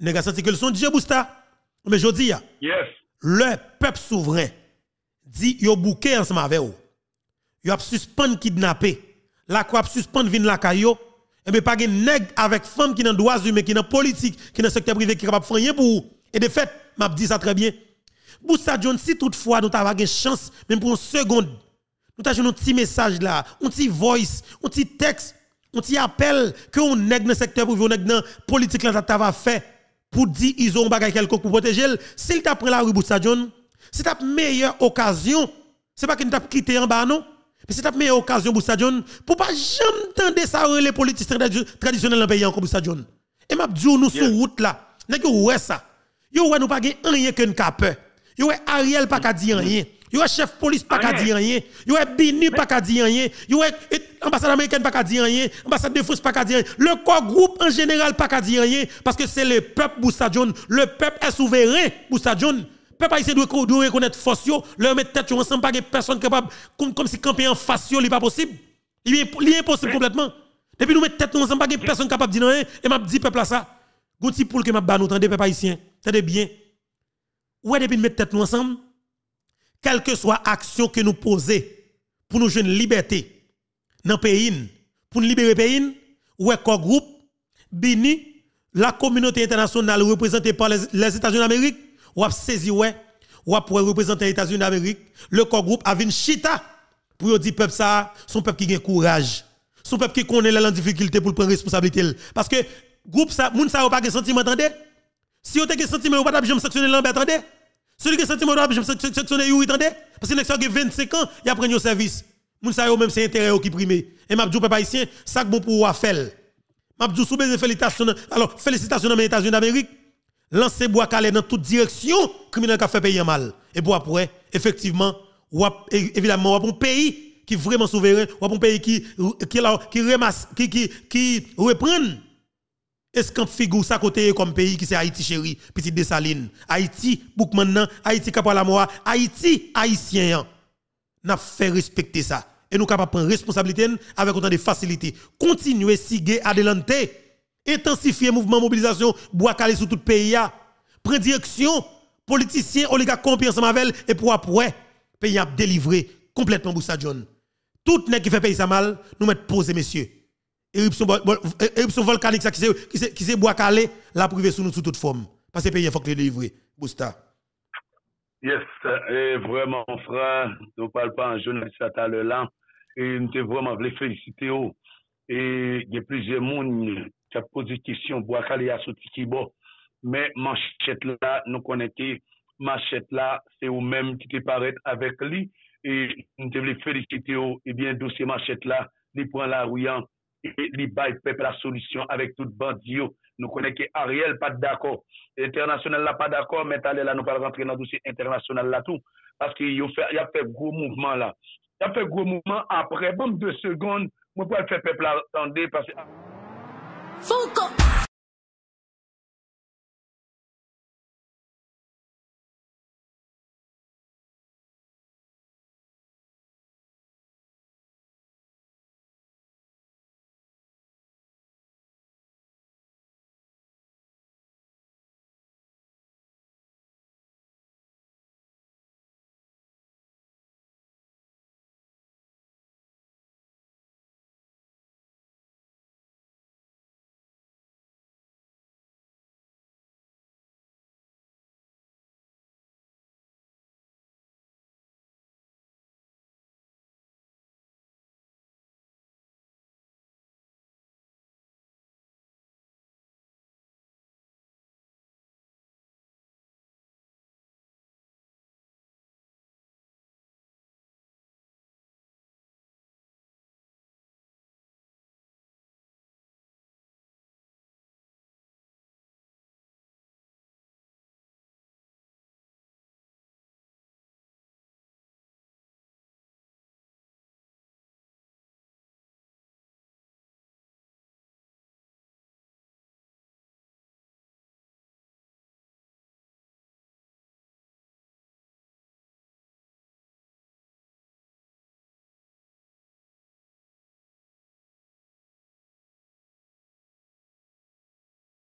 Nèg senti que le son Dieu Bousta. Mais je dis, le peuple souverain dit yo bouquet ensemble avec vous. Yo a suspendu kidnappé. La quoi suspend suspendu la caillou et eh bien, pas de nèg avec femme qui n'a droits humains, qui n'a politique, qui n'a secteur privé, qui est capable de faire pour vous. Et de fait, m'a dit ça très bien. Boussa si toutefois nous avons une chance, même pour une seconde, nous avons un petit message là, un petit voice, un petit texte, un petit appel que on nèg dans le secteur privé, on nèg dans politique là, t'a fait pour dire qu'ils ont bagay quelque pour protéger. S'il t'a pris la rue Boussa John, c'est une meilleure occasion. C'est pas qu'il t'a quitté en bas, non? Mais c'est meilleure occasion pour ne pour pas jamais entendre ça les politiciens traditionnels dans le pays encore Et m'a dit nous sur route là, que vous ouais ça. Yo ouais nous pas gain rien que qu'un capeur. Yo ouais Ariel pas qu'à dire rien. Yo ouais chef police pas qu'à dire rien. Yo ouais Bini pas qu'à dire rien. Yo ouais ambassade américaine pas qu'à dire rien. Ambassade de France pas qu'à dire rien. Le corps groupe en général pas qu'à dire rien parce que c'est le peuple pour le peuple est souverain pour peuple haïtien doit reconnaître force leur mettre tête ensemble pas personne capable comme comme si camper en face n'est pas possible. Il est impossible complètement. Depuis nous mettre tête ensemble pas personne capable peut dire rien et m'a dit peuple ça. Gonti pour que m'a ba nous tendez peuple haïtien. Tendez bien. Ouais depuis nous mettre tête ensemble, quelle que soit l'action que nous posons pour nous une liberté dans pays, pour nous libérer pays, ouais corps groupe bini la communauté internationale représentée par les États-Unis d'Amérique ou à saisi ouais, ou à représenter les États-Unis d'Amérique, le corps groupe a une chita pour dire peuple ça, son peuple qui a courage, son peuple qui connaît la difficulté pour prendre responsabilité. Parce que groupe ça, moun ça pas de sentiment, entendez, Si vous avez un sentiment, vous pas de sanctionner l'ambé, attendez. Celui qui a sentiment, vous pas sanctionner Yuri, attendez. Parce que vous avez 25 ans, il a pris un service. Moun sa yo même c'est intérêt qui prime. Et mabdou peuple haïtien, ça bon pour faire. Mabdou soubez félicitations. Alors félicitations dans les États-Unis d'Amérique lancer bois calé dans toute direction, criminel qui fait payer mal. Et pour après, effectivement, ou évidemment, on un pays qui est vraiment souverain, on un pays qui, qui, qui, qui, reprend. Est-ce qu'on figure ça côté comme pays qui c'est Haïti chérie, petite dessaline. Haïti, bouk maintenant, Haïti kapalamoa, Haïti, haïtien. Hein. N'a fait respecter ça. Et nous capables prendre responsabilité avec autant de facilité. Continuez, sigue, adelante intensifier mouvement mobilisation bois calé sur tout pays prend direction politiciens oligarques compris ensemble et pour après pays a délivré complètement Boussa John tout nèg qui fait pays ça mal nous mettre poser messieurs éruption volcanique ça qui c'est qui c'est bois calé la privé sous nous sous toute forme parce que pays il faut que délivrer Boussa Yes, euh, et vraiment, frère, nous ne parlons pas en journaliste à talent. là, et je te vraiment féliciter. Oh. Et il y a plusieurs monde sa pozikisyon, bo akal ya sotikibo, men manchet la nou konete, manchet la se ou menm ki te paret avek li, e nou te vle felikite ou, e bien dou se manchet la, li pou an la ouyan, li bay pep la solisyon avek tout band yo, nou konete a riel pat dako, internasyonal la pat dako, men tale la nou pal rentre nan dousi internasyonal la tou, paske yo fe, ya fe gro mouman la, ya fe gro mouman apre, bon, poum de segonde, mwen pou al fe pep la rastande, paske apre, 疯狗。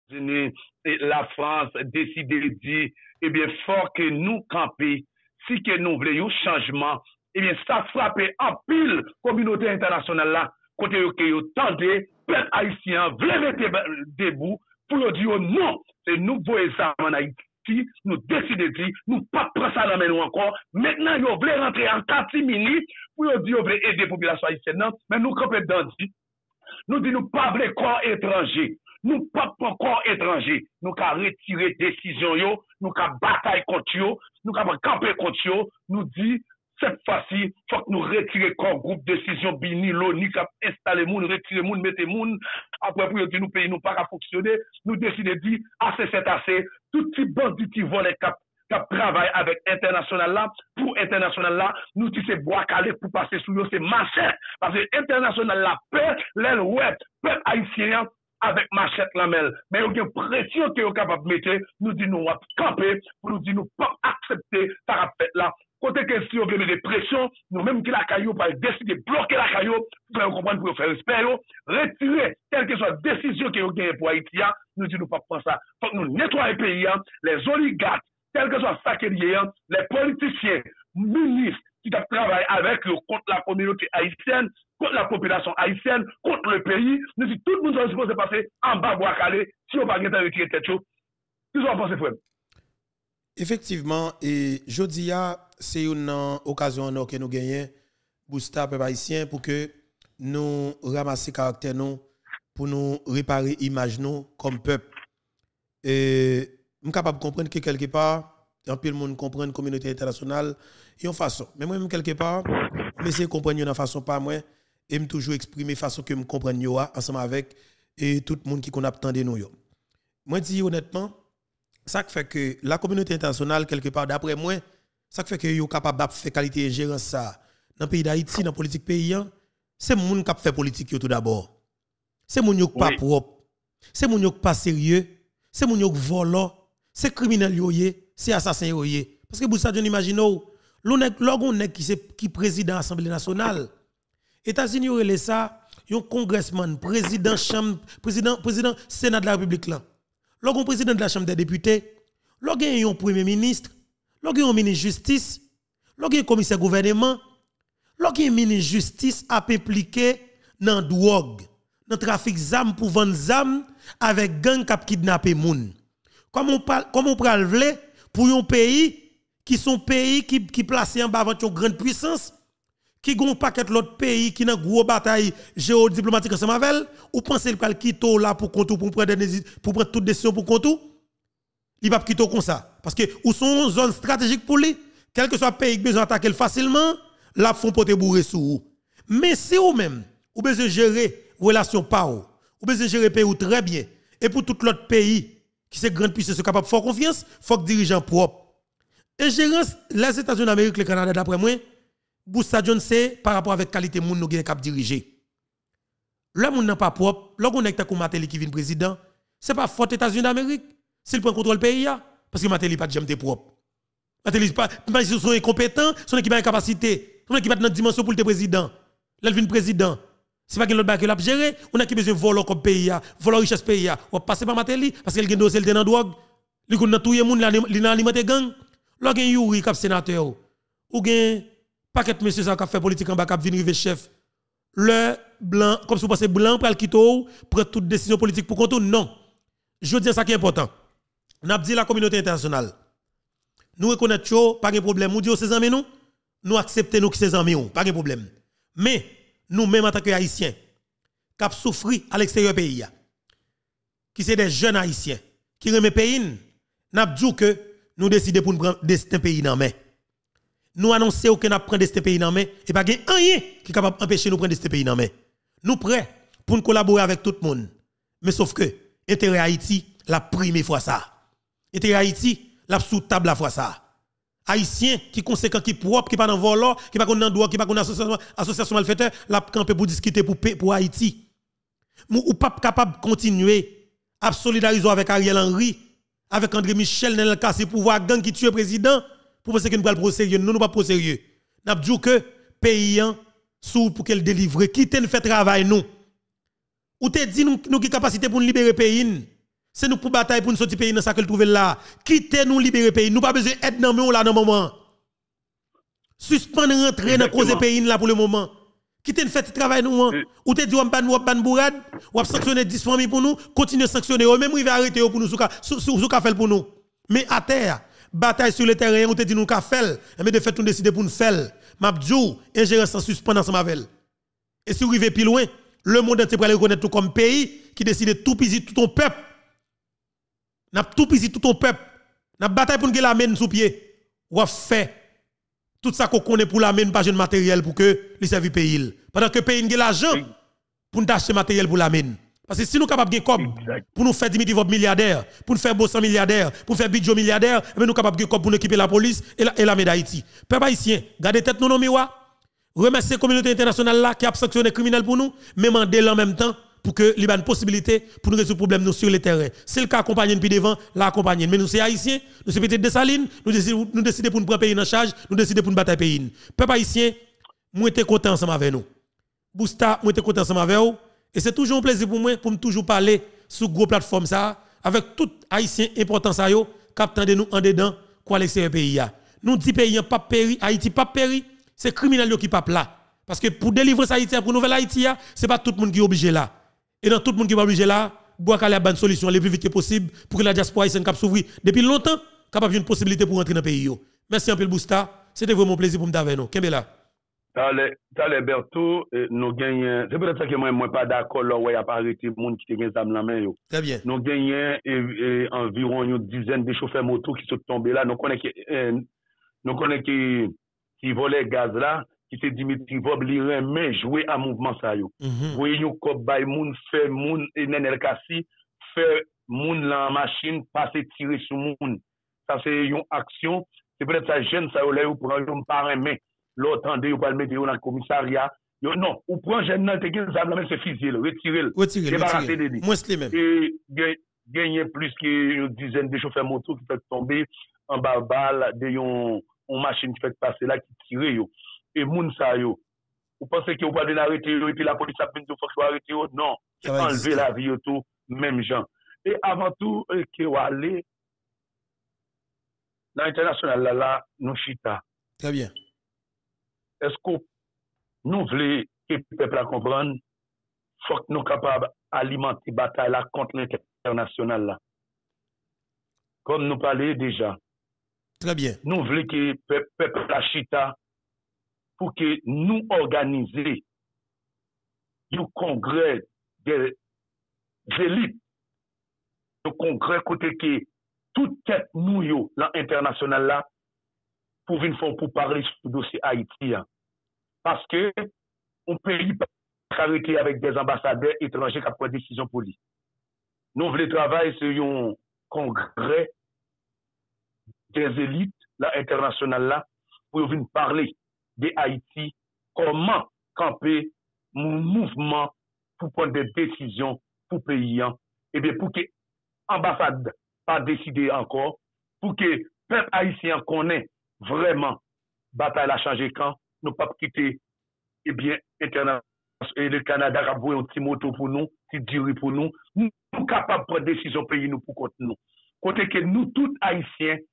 La France deside di, ebyen, eh for ke nou kampe, si ke nou vle yo chanjman, ebyen, sa frape apil kominote internasyonal la, kote yo ke yo tande, plek Haitian, vle vete debou, pou yo di yo nou, se nou boye zaman Haiti, nou deside di, nou pa pre sa damen yo ankon, mennen yo vle rentre anka ti mini, pou yo di yo vle ede populasyon Haitian nan, men nou kapet dan di, nou di nou pa vle kwa etranje. Nou pa pou kon etranje, nou ka retire desisyon yo, nou ka batay kont yo, nou ka pa kampe kont yo, nou di, sep fasi, fok nou retire kon group desisyon bi, ni lo, ni ka installe moun, retire moun, mette moun, apwe pou yo di nou peyi nou pa ka foksyone, nou desi de di, ase set ase, touti bandi ki vole kap, kap pravay avèk internasyonan la, pou internasyonan la, nou ti se bo akale pou pase sou yo, se masè, parce internasyonan la pe, lèl wè, pep aisyen, avèk machète la mèl, mè yon gen presyon ke yon kapap mèche, nou di nou wap kampe, nou di nou pap aksepte tarap pèt la. Kote ke si yon gen me de presyon, nou mèm ki la kayo pa yon desi de bloke la kayo, pou mè yon kompany pou yon fèl espè yo, retire tel ke swa desisyon ke yon gen pou Haitian, nou di nou pap pan sa. Fòk nou netware pe yon, les oligat, tel ke swa sakèri yon, les politisyen, mounif, ki tap travay avèk yon kont la kominyo ki Haitian, contre la population haïtienne, contre le pays. Nous disons, tout le monde est supposé passer en bas bois calé si on va gagner avec les têtes Ils ont pensé, frère. Effectivement, et jeudi, c'est une euh, occasion que nous gagnons, Bousta, peuple haïtien, pour que nous ramassions caractère nous, pour nous réparer l'image nous comme peuple. Et je suis capable de comprendre que quelque part, un peu le monde comprend la communauté internationale, Il y a une façon. Mais moi-même, quelque part, je mais c'est comprendre une façon pas moins et me toujours exprimer façon que me comprenne ensemble avec et tout le monde qui qu'on de nous yo. Moi dis honnêtement, ça fait que la communauté internationale quelque part d'après moi, ça fait que yo capable de faire qualité et gérance ça dans le pays d'Haïti dans politique paysan, hein, c'est moun qui fait politique tout d'abord. C'est moun yo pas propre. C'est moun yo pas sérieux, c'est moun yo volant, c'est criminel yo c'est assassin Parce que vous ça, on vous L'on est qui qui président l'Assemblée nationale États-Unis ont les ça, un congressman, président chambre, président, président Sénat de la République là. président de la Chambre des députés, un premier ministre, un ministre justice, un commissaire gouvernement, un ministre justice a impliqué dans drogue, dans trafic d'armes pour vendre d'armes avec gang qui kidnappé moun. Comme on parle comme on parle pour un pays qui sont pays qui qui placé en bas avant une grande puissance qui gon paquet l'autre pays qui dans gros bataille géodiplomatique ensemble avec ou pensez qu'il va quitter là pour pour prendre pour prendre toute décision pour contour il va quitter comme ça parce que ou son zone stratégique pour lui quel que soit pays qui besoin attaquer facilement là font porter bourré sous mais si ou même ou besoin gérer relation par ou besoin gérer pays ou très bien et pour tout l'autre pays qui c'est grande puissance capable de faire confiance faut dirigeant propre et gérer les États-Unis d'Amérique le Canada d'après moi Boussa John par rapport avec qualité moun nou gen cap diriger. Le moun n'a pas propre, le est comme Matéli qui vient président, c'est pas faute États-Unis d'Amérique, s'il prend contrôle pays parce que Matéli pas de propre. Matéli pas ils sont incompétents, son équipe incapacité, son équipe a dimension pour le président. L'elvin président, c'est pas que l'autre qui l'a géré, on a qui besoin voler comme pays voler richesse pays on passer par Matéli parce qu'il gagne dossier nan drogue, il connaît tout le monde, il alimenter gang. Lorsqu'il y a un sénateur, ou gen pas que monsieur ça qui fait politique en bas venir vient chef le blanc comme si vous pensez blanc pour le Quito prendre toute décision politique pour compte non je dis ça qui est important on dit la communauté internationale nous reconnaissons pas de problème nous disons ces amis nous nous acceptons nous que ces amis pas de problème mais nous même en haïtiens qui souffrent à l'extérieur du pays qui sont des jeunes haïtiens qui remettent pays nous dit que nous décidons pour prendre destin pays dans main nous annonçons que nous prenons ce pays dans main et pas rien qui est capable d'empêcher nous prendre ce pays dans main. Nous prêts pour collaborer avec tout le monde. Mais sauf que, intérêt Haïti, la première fois ça. Intérêt Haïti, la sous table la fois ça. Haïtien qui conséquent, qui propre, qui pas dans volant, qui pas dans droit, qui pas dans association, association malfaiteur, la campé pour discuter pour, pour Haïti. Mou, ou pas capable de continuer à solidariser avec Ariel Henry, avec André Michel dans le cas, c'est pouvoir gang qui tue le président pour penser que nous pas sérieux. Nous, nous pas sérieux. Nous avons dit que paysan, sous pour qu'elle délivre, qui nous fait travail nous. Ou te dit nous, nous qui capacité pour nous libérer pays. C'est nous pour bataille pour nous sortir pays dans ça que nous là. Quittez nous libérer pays. Nous pas besoin d'être dans nous là dans le moment. Suspendre rentrer dans cause pays là pour le moment. Quittez nous fait travail nous. Euh. Ou te dit on ban ou ban bourade, ou sanctionner 10 familles pour nous, continuer à sanctionner. même arrêter pour nous, sous qu'a fait pour nous. Mais à terre, bataille sur le terrain, on te dit nous qu'à faire. Mais de fait, on décide pour nous faire. Mabdjou, ingérence en suspens ensemble avec Et si vous arrivez plus loin, le monde entier pour le reconnaître tout comme pays qui décide tout pisit tout ton peuple. N'a tout pisit tout ton peuple. N'a bataille pour nous la main sous pied. Ou fait tout ça qu'on connaît pour la main, pas de matériel pour que les services pays. Pendant que pays n'a l'argent pour nous acheter matériel pour la main. Parce que si nous sommes capables de comme pour nous faire diminuer vos milliardaire, pour nous faire Bossan milliardaires, pour faire Bidjo milliardaire, eh ben nous sommes capables de comme pour nous équiper la police et la, et la médaille. Peuple haïtien, gardez tête nous, nos Remercier Remerciez la communauté internationale là qui a sanctionné les criminels pour nous, mais demandez-le en même temps pour que ait une possibilité pour nous résoudre le problème sur le terrain. C'est le cas accompagné depuis devant, l'accompagner. Mais nous sommes haïtiens, nous sommes peut-être des salines, nous décidons, nous pour nous prendre pays en charge, nous décidons pour nous battre pays. Peuple haïtien, nous sommes contents ensemble avec nous. Bousta, nous sommes contents ensemble avec vous. Et c'est toujours un plaisir pour moi, pour me toujours parler sur gros plateforme ça, avec tout haïtien important ça yo, captant de nous en dedans, quoi l'extérieur pays a. Nous dit pays pas péri, Haïti pas péri, c'est criminel qui pas là. Parce que pour délivrer Haïti, pour nouvelle Haïti, c'est pas tout le monde qui est obligé là. Et dans tout le monde qui est obligé là, bois à la bonne solution le plus vite possible pour que la diaspora haïtienne cap s'ouvrir depuis longtemps capable une possibilité pour rentrer dans le pays. Merci un peu le Bousta, c'était vraiment un plaisir pour me avec nous. Ta le, ta le Berto, eh, nou genyen, se pwede sa ke mwen mwen pa dakol lor woy apare te moun ki te genye zame la men yo. Ta bien. Nou genyen, eh, eh, environ yon dizen de chofer moto ki se tombe la, nou konen ki, nou konen ki, ki vole gaz la, ki se dimit, ki voble yon men, jouye an mouvman sa yo. Voye yon kobay moun, fe moun, enen el kasi, fe moun la machin, pase tire sou moun. Sa se yon aksyon, se pwede sa jen sa yo la yo pou la yon pare men. Lò tan non, de yon palme de yon nan komisarya, yon non. Ou pran jen nan te gen, zan la men se fizye lè, retire lè. Retire lè, retire lè, mwen se lè men. E genye plus ki yon dizen de choufer moto ki fèk tombe, an barbal, de yon machin ki fèk pase la ki tire yon. E moun sa yon. Ou panse ki yon palme de nan retire yon, epi la polis apen de fòk fòk fòk retire yon, non. Se pan enleve la vi yon tou, menm jan. E avan tou ki euh, wale nan internasyonal la la, non chita. Très bien. Esko nou vle ke pep la kompran, fok nou kapab alimenti batal la konten internasyonal la. Kom nou pale deja. Trè bie. Nou vle ke pep la chita pou ke nou organize yon kongre de l'elite. Yon kongre kote ke toutet nou yo la internasyonal la pou vin fon pou parli sou dosi Haiti ya. Paske, ou peyi pa karikey avèk des ambasade etranjèk apwa desisyon polis. Nou vle travay se yon kongre, des elit, la internasyonal la, pou yon vle parle de Haiti, koman kampe moun mouvman eh pou pon de desisyon pou peyi an. Ebe pou ke ambasade pa deside ankon, pou ke pep Haitien konen vreman batal a chanje kan, nou pa pkite, ebyen, eh etenan, etenan darabou yon ti moto pou nou, ti diri pou nou, nou kapap prede si zon peyi nou pou kont nou. Konten ke nou tout Haitien,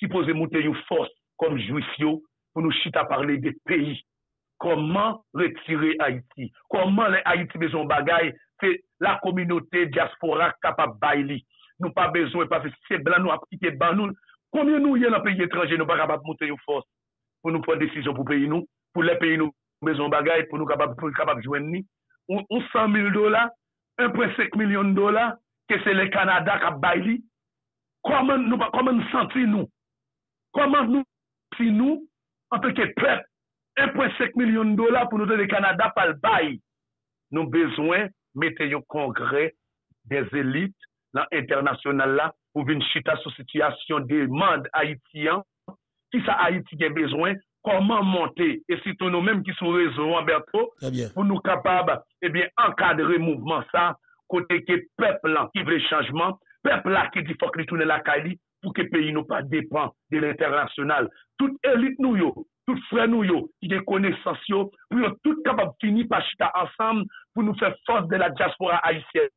si pose mouten yon fos kom juisyon, pou nou chita parle de peyi, koman retire Haiti, koman le Haiti bezon bagay, se la kominote diaspora kapap bay li, nou pa bezon, se blan nou apite ban nou, koman nou yon la peyi etranje, nou pa kapap mouten yon fos, pou nou fwa desisyon pou peyi nou, pou le peyi nou bezon bagay, pou nou kapak jwen ni, ou 100 mil dola, 1.5 milyon dola, ke se le Kanada kap bay li, koman nou senti nou? Koman nou senti nou? Anfe ke pep, 1.5 milyon dola pou nou de le Kanada pal bay, nou bezwen mette yon kongre de zelit lan internasyonal la, pou vin chita sou sitiyasyon de mande Haitian, Si sa hait gen bezwen, koman monte? E sito nou menm ki sou rezonan berto, pou nou kapab, ebyen, eh ankadre mouvman sa, kote ke pep lan, kive le chanjman, pep lan ki di fok li toune la kali, pou ke peyi nou pa depan de l'interlasyonal. Tout elit nou yo, tout fran nou yo, ki gen kone sasyon, pour nous tous capables de finir par ensemble, pour nous faire force de la diaspora haïtienne,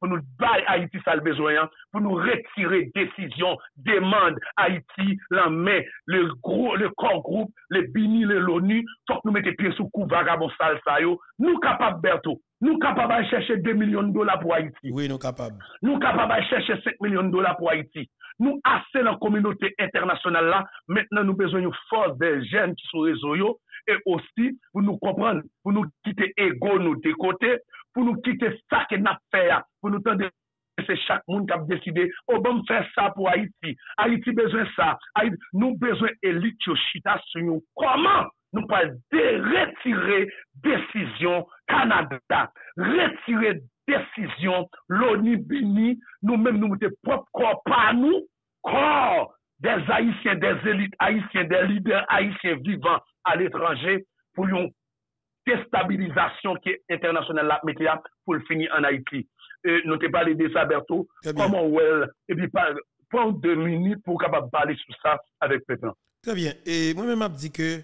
pour nous bailler Haïti ça besoin, hein? pour nous retirer décision, demande Haïti, la main, le, gros, le corps groupe, le BINI, l'ONU, pour que nous mettions pieds sous cou, vagabond sale ça Nous capables, Berto, nous capables de chercher 2 millions de dollars pour Haïti. Oui, nous capables. Nous capables de chercher 5 millions de dollars pour Haïti. Nous, assez la communauté internationale là, maintenant nous besoin de force des jeunes qui sont réseaux et aussi pou nou kompren, pou nou kite ego nou dekote, pou nou kite sakè na fè ya, pou nou tende se chak moun kap deside, Obam oh, fè sa pou Haiti, Haiti bezwen sa, nou bezwen elit yo chita sou yon, koman nou pa de retire desisyon Kanada, retire desisyon louni bini, nou men nou moutè prop kor pa nou, kor, des haitien, des elit haitien, des lider haitien vivant al etranje, pour yon déstabilisation qui est internationale pour le finir en Haïti. Euh, nous te parlé de ça, Berto. Comment ou elle, et puis prends deux minutes pour capable parler de ça avec Pépin. Très bien. Et moi-même, je dit que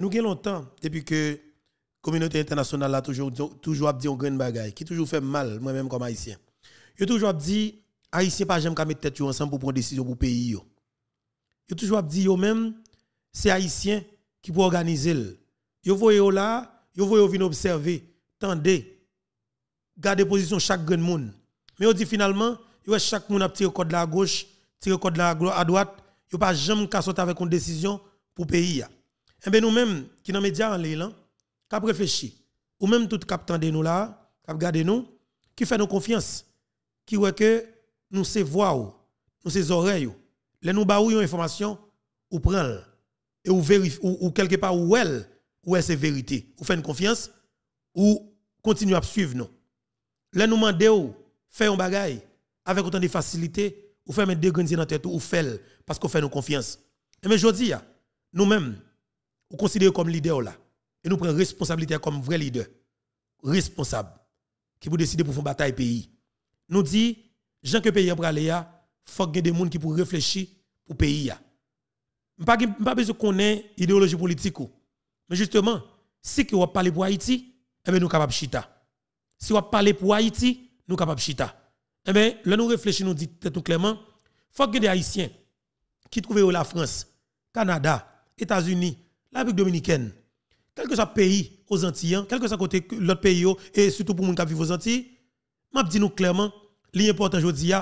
nous avons longtemps, depuis que la communauté internationale a toujours, toujours dit un grand bagaille, qui toujours fait mal, moi-même comme haïtien. Je toujours dit, haïtien, pas jamais pas mettre tête ensemble pour prendre décisions pour le pays. Je toujours dit, yo même, c'est haïtien qui pour organiser. Yo voyez là, yo voyez vin observer, tendez, gardez position chaque grand monde. Mais on dit finalement, yo chaque monde a tiré code de la gauche, tiré code la à droite, yo pas jamais qu'à sortir avec une décision pour pays Et eh ben nous-mêmes qui dans média en l'élan, k'ap réfléchir ou même tout k'ap tendez nous là, k'ap garder nous, qui fait nous confiance, qui voit que nous c'est voix, nous c'est oreilles, les nous baou information ou prend et ou, quelque part où elle, ou elle c'est vérité, ou fait une confiance, ou continue à suivre nous. Là nous demandons, faire un bagage avec autant de facilité, ou faire mettre des grains dans tête, ou faire parce qu'on fait une confiance. mais je ah, nous-mêmes, nous considérons comme leader là, et nous prenons responsabilité comme vrai leader, responsable, qui vous décider pour faire bataille pays. Nous dit, gens que pays a il faut que des gens qui pour réfléchir pour pays. Ah. Je n'ai pas besoin de connaître l'idéologie politique. Mais justement, si vous parlez eh ben, pour Haïti, nous sommes capables de chita. Si vous parlez pour Haïti, nous sommes capables de chita. Eh bien, là, nous réfléchissons, nous disons tout clairement, il faut que des Haïtiens qui trouvent la France, Canada, États-Unis, la République dominicaine, quel que soit le pays aux Antilles, quel que soit côté l'autre pays, et surtout pour les gens qui vivent aux Antilles, je dis nous clairement, l'important aujourd'hui,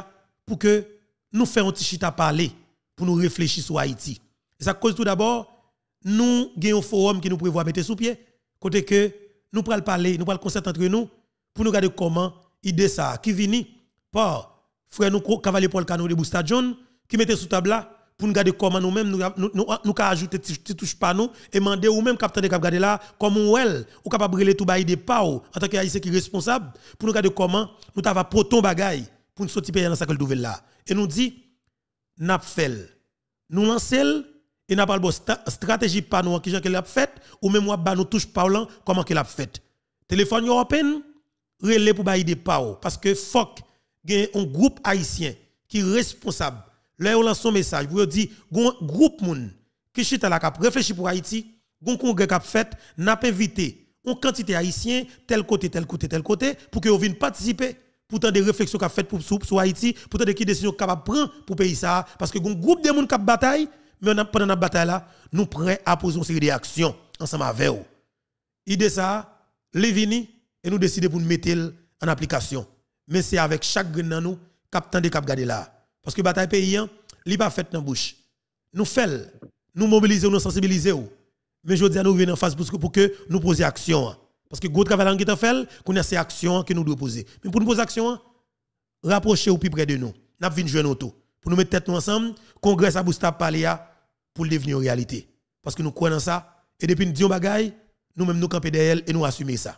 pour que nous fassions un petit chita parler, pour nous réfléchir sur Haïti. Et ça cause tout d'abord, nous avons un forum qui nous prévoit mettre sous pied, côté que nous pourrons parler, nous pourrons concerter entre nous pour nous garder comment idée ça, qui vient par frère nous, Cavalier Paul Cano de Busta John, qui mettait sous table là, pour nous garder comment nous-mêmes nous nous, nous, nous ajouter tu touches pas nous et demander ou même capitaine de cap garder là comment elle ou capable brûler tout bail de pas en tant que haïtien qui responsable pour nous garder comment nous t'ava proton bagaille pour nous sortir dans sa nouvelle là et nous dit nous fait nous lancer il n'a pas le stratégie pas nous qui qu'elle a fait ou même moi bah, nous touche parlant comment qu'elle a fait téléphone européen relais pour bailler des oh. parce que fuck un groupe haïtien qui responsable là on lance un message vous dit un groupe moun qui chita la cap pour Haïti un congrès a fait n'a pas invité une quantité haïtien tel côté tel côté tel côté pour que vienne participer pourtant des réflexions qu'a fait pour sur Haïti pourtant des décisions capable prendre pour pays ça parce que groupe de moun cap bataille mais pendant la bataille là, nous prêts à poser une série d'actions ensemble avec vous. Idée ça, les et nous décidons pour nous mettre en application. Mais c'est avec chaque grain dans nous, cap tende cap là. Parce que la bataille paysan, hein, n'est pas fait dans bouche. Nous faisons, nous mobilisons, nous sensibilisons. Mais je dis à nous venir en face pour que, nous posions action. Hein. Parce que gros travail qui est fait, qu'on a ces actions hein, que nous devons poser. Mais pour nous poser action, rapprochez ou plus près de nous. Nous venons jouer nous tout pour nous mettre tête nous ensemble, congrès à Bousta parler pour devenir réalité. Parce que nous croyons ça, et depuis nous disons bagaille, nous-mêmes nous camper derrière et nous assumons ça.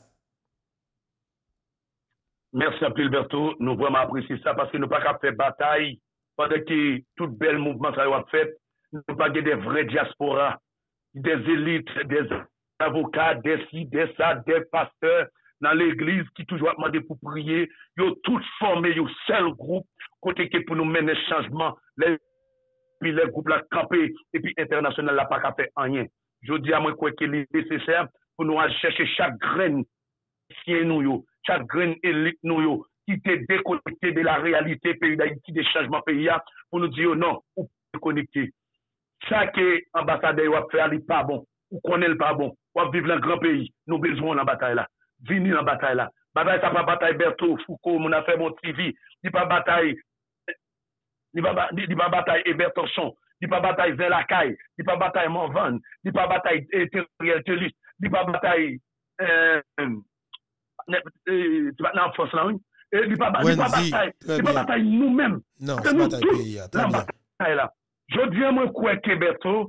Merci à Pilberto, nous vraiment apprécions ça parce que nous pas qu'à faire bataille pendant que tout bel mouvement ça a fait, nous pas des vrais diasporas, des élites, des avocats, des ci, des ça, des pasteurs, nan l'Eglise ki toujou apman de pou priye, yo tout forme yo sel groupe kote ke pou nou menen chanjman le groupe la kapé epi internasyonal la pa kapé anyen. Jou di a mwen kweke li lese serb pou nou a chèche chak gren siye nou yo, chak gren elik nou yo, ki te dekonekte de la realite peyi da iti de chanjman peyi ya, pou nou di yo oh nan ou pou te konekte. Chak ambasade yo apfe ali pa bon, ou konel pa bon, wap vive la gran peyi, nou bezouan la bataye la. Vini nan batay la. Batay sa pa batay Bertou, Foucault, Mounasè, Montivy. Di pa batay... Di pa batay Bertouchon. Di pa batay Zelakay. Di pa batay Monvane. Di pa batay Terriel, Terlis. Di pa batay... Nan Foslang. Di pa batay... Di pa batay nou men. Nan batay la. Je di an mwen kouen ke Bertou...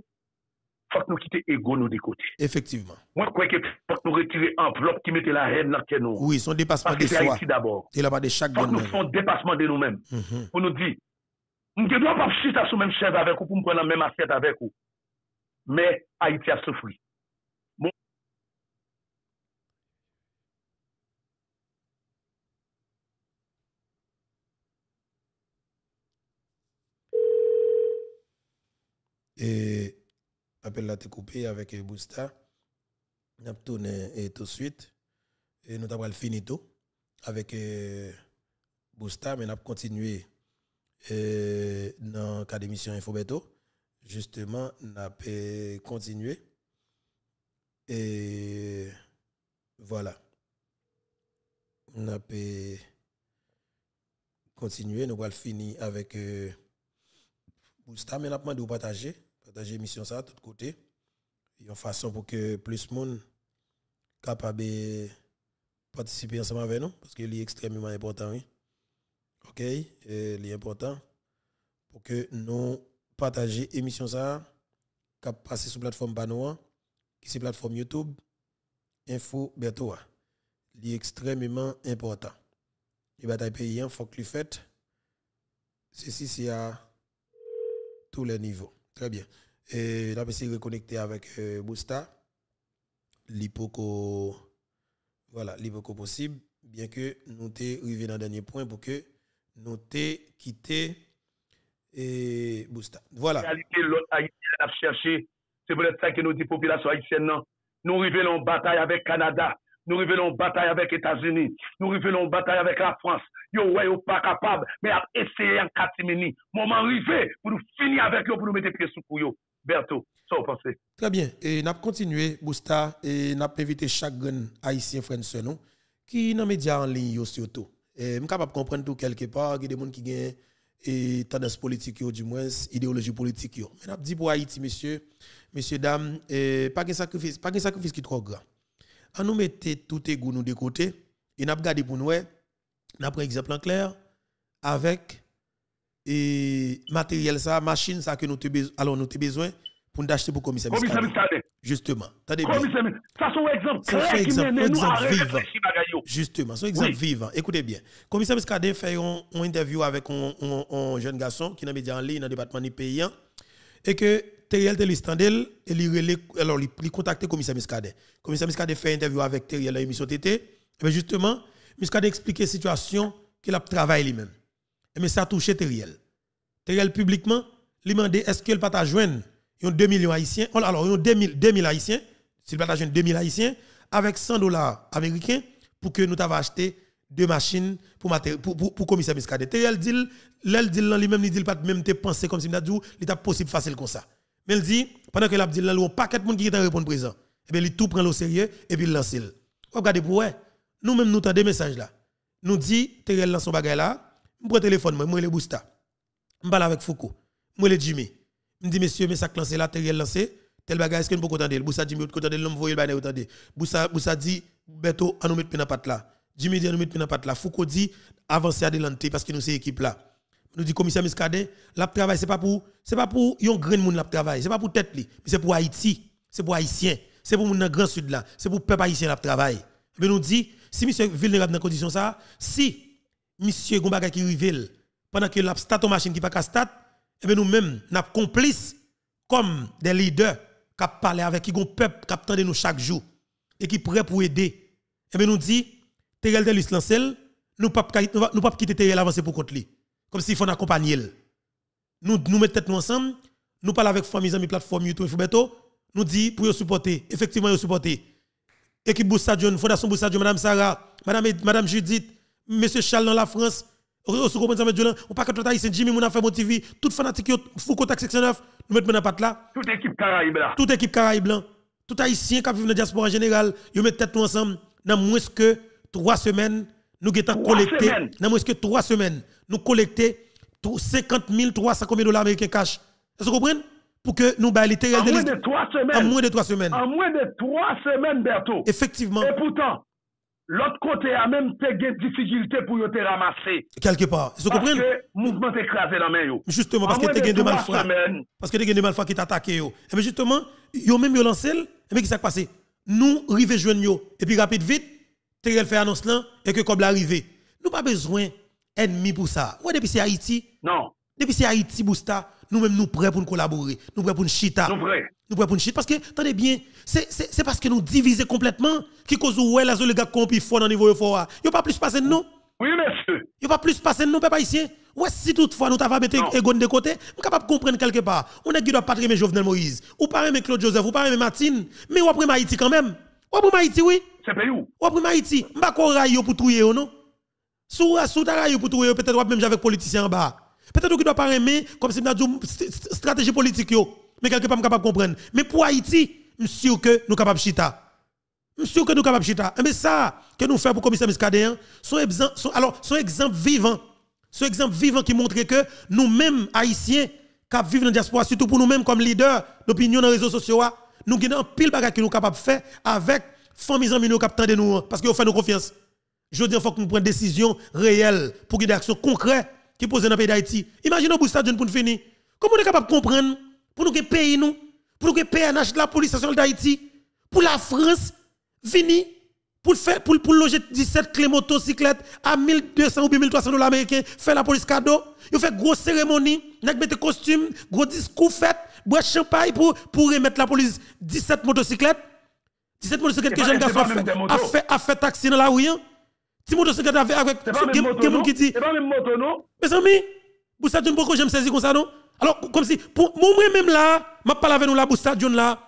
faut que nous quittions Ego, nous des côtés. Effectivement. Moi, je que faut que nous un l'enveloppe qui mettait la haine dans nous. Oui, son dépassement de soi. d'abord. Et là-bas de chaque Faut que nous fassions dépassement de nous-mêmes. Mhm. Pour nous dire, nous ne devons pas chuter sur la même chef avec vous pour nous prendre la même assiette avec vous. Mais Haïti a souffert. Et appel là coupé avec euh, Boosta. Nous avons euh, tout de suite. Et nous avons fini tout avec euh, Boosta, mais nous avons continué dans la Infobeto. Justement, nous avons continué. Et voilà. Nous avons continué. Nous avons fini avec Boosta, mais nous avons partager partager l'émission ça de tous côtés. Il y a une façon pour que plus monde capable participer ensemble avec nous, parce que est extrêmement important. Oui. OK? C'est important pour que nous partager l'émission ça, qui passer sur plateforme Banoa, qui c'est plateforme YouTube, Info Bertoa. C'est extrêmement important. Les batailles paysans, il faut que les faites. Ceci, c'est à tous les niveaux. Très bien. Et là, je reconnecté avec euh, Boosta. L'hypoco. Voilà, l'hypoco possible. Bien que nous t'es arrivé dans le dernier point pour que nous t'es quitté et Boosta. Voilà. La l'autre a cherché. C'est peut-être ça que nous dit population haïtienne. Nous en bataille avec Canada. Nous en bataille avec États-Unis. Nous révélons bataille avec la France yo ouais pas capable mais a essayé en catimini moment arrivé pour finir avec eux pour nous mettre pied sous yo. Berto ça vous pensez très bien et n'a continué Bousta et n'a invité chaque grand haïtien français non qui dans médias en ligne yo surtout et capable comprendre tout quelque part il y a des gens qui gagnent et tendance politique du moins idéologie politique yo mais n'a dit pour Haïti monsieur monsieur dames pas qu'un sacrifice pas qu'un sacrifice qui trop grand on nous mis tout égout nous de côté et n'a gardé pour nous d'après exemple en clair, avec et matériel ça, machine ça que nous alors nous avons besoin pour nous acheter pour commissaire Justement. Ça, sont un exemple Ça exemple Justement, c'est un exemple vivant. Écoutez bien. Commissaire Miskade fait une interview avec un, jeune garçon qui n'a dans média en ligne, dans le département des paysans, et que Teriel de l'Istandel, alors il contacte commissaire Miskade. Commissaire Miskade fait une interview avec Teriel à l'émission TT. mais justement, a expliquer la situation qu'il a travaillé lui-même. Mais ça a touché Teriel. Teriel publiquement, lui demandé est-ce qu'il pas joindre 2 millions haïtiens, oh, alors il y a 2 000 haïtiens, s'il pas joindre 2 000 haïtiens, avec 100 dollars américains pour que nous avons acheté deux machines pour pour commissaire Miscadet. Teriel dit, l'el dit lui-même, il dit pas même te penser comme si il a dit, il possible facile comme ça. Mais il dit, pendant que a il y a un paquet de monde qui est en présent. Et eh bien, il tout prend au sérieux et puis il lance. Regardez pour ouais nous même nous des messages là. Nous dit Terrel dans son bagage là, je téléphone moi, moi le Bousta. Je parle avec Foucault, moi le Jimmy. Je dit monsieur, mais ça lancé là, Terrel lancé, tel bagage est-ce que nous pouvons le Bousta Jimmy côté l'homme le Bousta dit Beto on nous mettre dans patte là. Jimmy dit on nous mettre dans patte là. Foucault dit avancer adelante parce que nous c'est équipe là. Nous dit commissaire Miscadet, la travail c'est pas pour c'est pas pour yon grain moun la travail, c'est pas pour tête li, c'est pour Haïti, c'est pour haïtiens c'est pour mon grand sud là, c'est pour peuple haïtien la travail. Mais nous disons, si monsieur pas dans condition ça, si monsieur Gombaga qui révèle pendant que la stat machine qui pas qu'à stat, et eh bien nous-mêmes, nous complices comme des leaders qui parlent avec qui ont peuple qui attendent nous chaque jour et qui prêt pour aider. Et eh ben nous dit, de Lancel, nous ne pouvons pas quitter Terrel avancer pour contre lui. Comme s'il faut nous accompagner. Nous nous mettons nous ensemble, nous parlons avec famille, amis, plateforme YouTube, et nous dit pour supporter, effectivement supporter équipe Boussadion, Fondation Boussadion, Madame Sarah, Madame, Madame Judith, Monsieur Charles dans la France, vous comprenez ça, ne on pas que c'est Jimmy Mouna fait mon TV, tout fanatique, fou contact 69, nous mettons dans patte là. Toute équipe Caraïbe là. Toute équipe Caraïbe là. Tout haïtien qui vit dans la diaspora en général, ils mettent tête ensemble dans moins que trois semaines, nous avons collecté, dans moins que trois semaines, nous collecté 50 300 dollars américains cash. Est-ce que vous comprenez? que nous En moins de trois semaines. En moins de trois semaines. En Berto. Effectivement. Et pourtant, l'autre côté a même des difficultés pour te ramasser. Quelque part. Vous comprenez? Parce que le mouvement est écrasé dans main. Justement, parce que tu as des malfrats. Parce que tu as de malfrats qui t'attaquent. Et eh bien justement, ils ont même lancé. Et eh bien, qu'est-ce qui s'est passé? Nous, rive yo. Et puis, rapide, vite, tu fait annonce là et que comme l'arrivée. Nous n'avons pas besoin d'ennemis pour ça. Ouais, depuis c'est Haïti. Non. Depuis c'est Haïti, Bousta nous-mêmes nous prêts pour nous collaborer, nous prêts pour nous chita. Nous prêts. Nous prêts pour nous chita. Parce que, attendez bien, c'est parce que nous divisons complètement qui cause ouais les gars qui font dans le niveau de fort. Il n'y a pas plus passé de nous. Oui, monsieur. Il n'y a pas plus passé de nous, peuple haïtien. Ouais, si toutefois nous avons mis Egon de côté, nous capable de comprendre quelque part. On est qui doit pas aimer Jovenel Moïse, ou pas aimer Claude Joseph, ou pas aimer Martine, mais on pris Haïti quand même. On pris Haïti, oui. C'est payé où On pris Haïti. M'ba qu'on pour trouver, non? Sous, ta raille pour trouver, peut-être même avec politicien en bas. Peut-être que doit pas aimer comme si nous stratégie politique yo, mais quelque part pas capable comprendre. Mais pour Haïti, je suis sûr que nous capable chita. Je suis sûr que nous de chita. Eh, mais ça que nous faisons pour le commissaire Miskadéen, c'est un alors exemple vivant. un exemple vivant qui montre que nous-mêmes haïtiens qui vivons dans la diaspora surtout pour nous-mêmes comme leaders d'opinion dans les réseaux sociaux, hein, nous avons un pile bagage que nous sommes capables de faire avec familles en qui capable de nous hein, parce qu'ils ont fait nos confiance. Je dis il faut que nous prenions des décision réelle pour qu'il y ait des actions concrètes qui pose dans le pays d'Haïti. Imaginez pour stade pour finir. Comment on est capable de comprendre pour nous que pays nous, pour nous que PNH la police nationale d'Haïti, pour la France, fini pour faire pour, pour loger 17 clés motocyclettes à 1200 ou 1300 dollars américains, faire la police cadeau, ils fait grosse cérémonie, ils des costume, gros discours fait, boit champagne pour pour remettre la police 17 motocyclettes. 17 motocyclettes que jeune garçon a fait a fait taxi dans la rue. Hein. Si a fait avec quelqu'un qui dit. C'est pas même moto, non? Mes amis, vous savez pourquoi j'aime saisi comme ça, non? Alors, comme si, pour moi-même là, je parle avec nous là, pour savez là.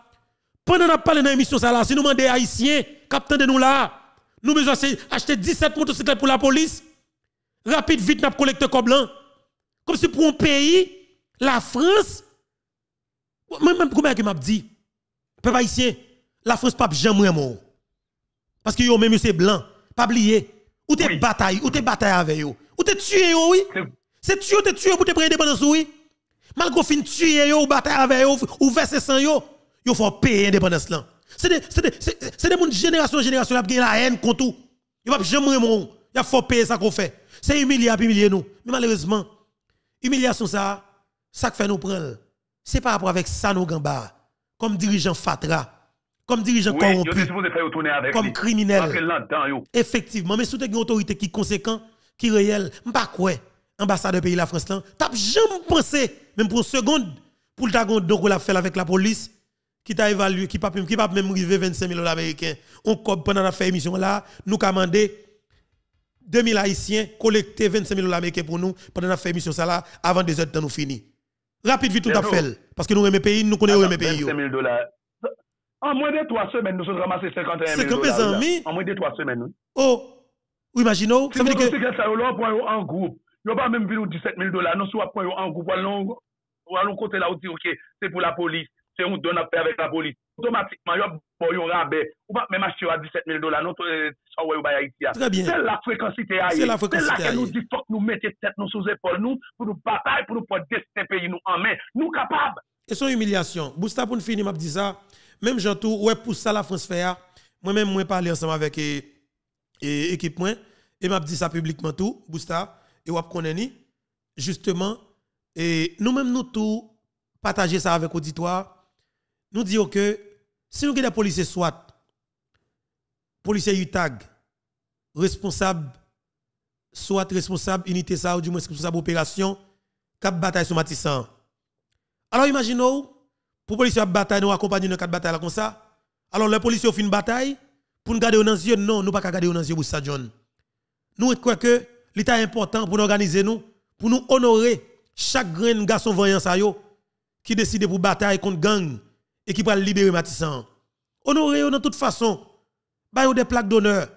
Pendant que nous parlé dans l'émission, ça là, si nous demandons Haïtiens, capitaine de nous là, nous besoin acheter 17 motocyclettes pour la police. Rapide, vite, nous collecté comme blanc. Comme si pour un pays, la France, même, même comment m'a dit, peuple haïtien, la France pas jamais mort. Parce que yo même c'est blanc, pas oublier. Ou te bataille, ou te bataille avec eux. Ou te tué, oui. C'est tué, te tué pour te prendre indépendance, oui. Malgré fin tué, ou bataille avec eux, ou verser sans eux, ils faut payer l'indépendance. là. C'est des gens de génération en génération qui ont la haine contre tout. Ils ne jamais remonter. Il faut payer ça qu'on fait. C'est humilier, humilier nous. Mais malheureusement, humiliation ça, ça que fait nous prendre. C'est pas rapport avec ça nous gambas. Comme dirigeant Fatra comme dirigeant corrompu, comme criminel. Effectivement, mais sous une autorité qui est conséquente, qui est réelle, je ne pas quoi, ambassadeur pays la France, tu n'as jamais pensé, même pour une seconde, pour le tagon donc la fait avec la police, qui t'a évalué, qui pas pas même arriver 25 000 dollars américains. On pendant la fait émission là, nous 2 000 haïtiens collecter 25 000 dollars américains pour nous pendant la fin émission ça avant des heures de temps nous finir. Rapide vite tout à fait parce que nous aimons pays, nous connaissons les pays. dollars en moins de trois semaines, nous sommes ramassés 51 000 dollars. En moins de trois semaines. Oh, imaginez Si ça veut dire que. ça, on en groupe. a pas même vu 17 000 dollars. Nous sommes point en groupe. Ou allons côté là, on dit, OK, c'est pour la police. C'est on donne affaire avec la police. Automatiquement, il va a un rabais. Vous pas même acheter à 17 000 dollars. Euh, ah ah. Très bien. C'est la fréquence C'est la fréquence C'est là que nous dit, faut que nous mettions tête nous sous épaules, nous, pour nous battre, pour nous porter destin pays nous en main. Nous capables. Et son humiliation. Bousta, pour nous finir, m'a dit ça. Même jean tout, ouais, pour ça la France fait. Moi-même, moi parler ensemble avec l'équipe, et, et m'a dit ça publiquement tout, Bousta, et wap ni. justement, et nous-mêmes, nous tout, partager ça avec auditoire. nous disons que si nous avons des policiers SWAT, policiers UTAG, responsable, soit responsable unité ça ou du moins responsable opération, cap bataille sur Matissan. Alors imaginons, pour les policiers bataille, nous accompagnons nos quatre batailles comme ça. Alors les policiers font une bataille pour nous garder dans yeux. Non, nous pas garder dans yeux pour ça, John. Nous croyons que l'État est important pour nous organiser nous, pour nous honorer chaque grain de garçon voyant ça qui décide pour bataille contre gang et qui va libérer Matissan. Honorer de toute façon. Bayou des plaques d'honneur.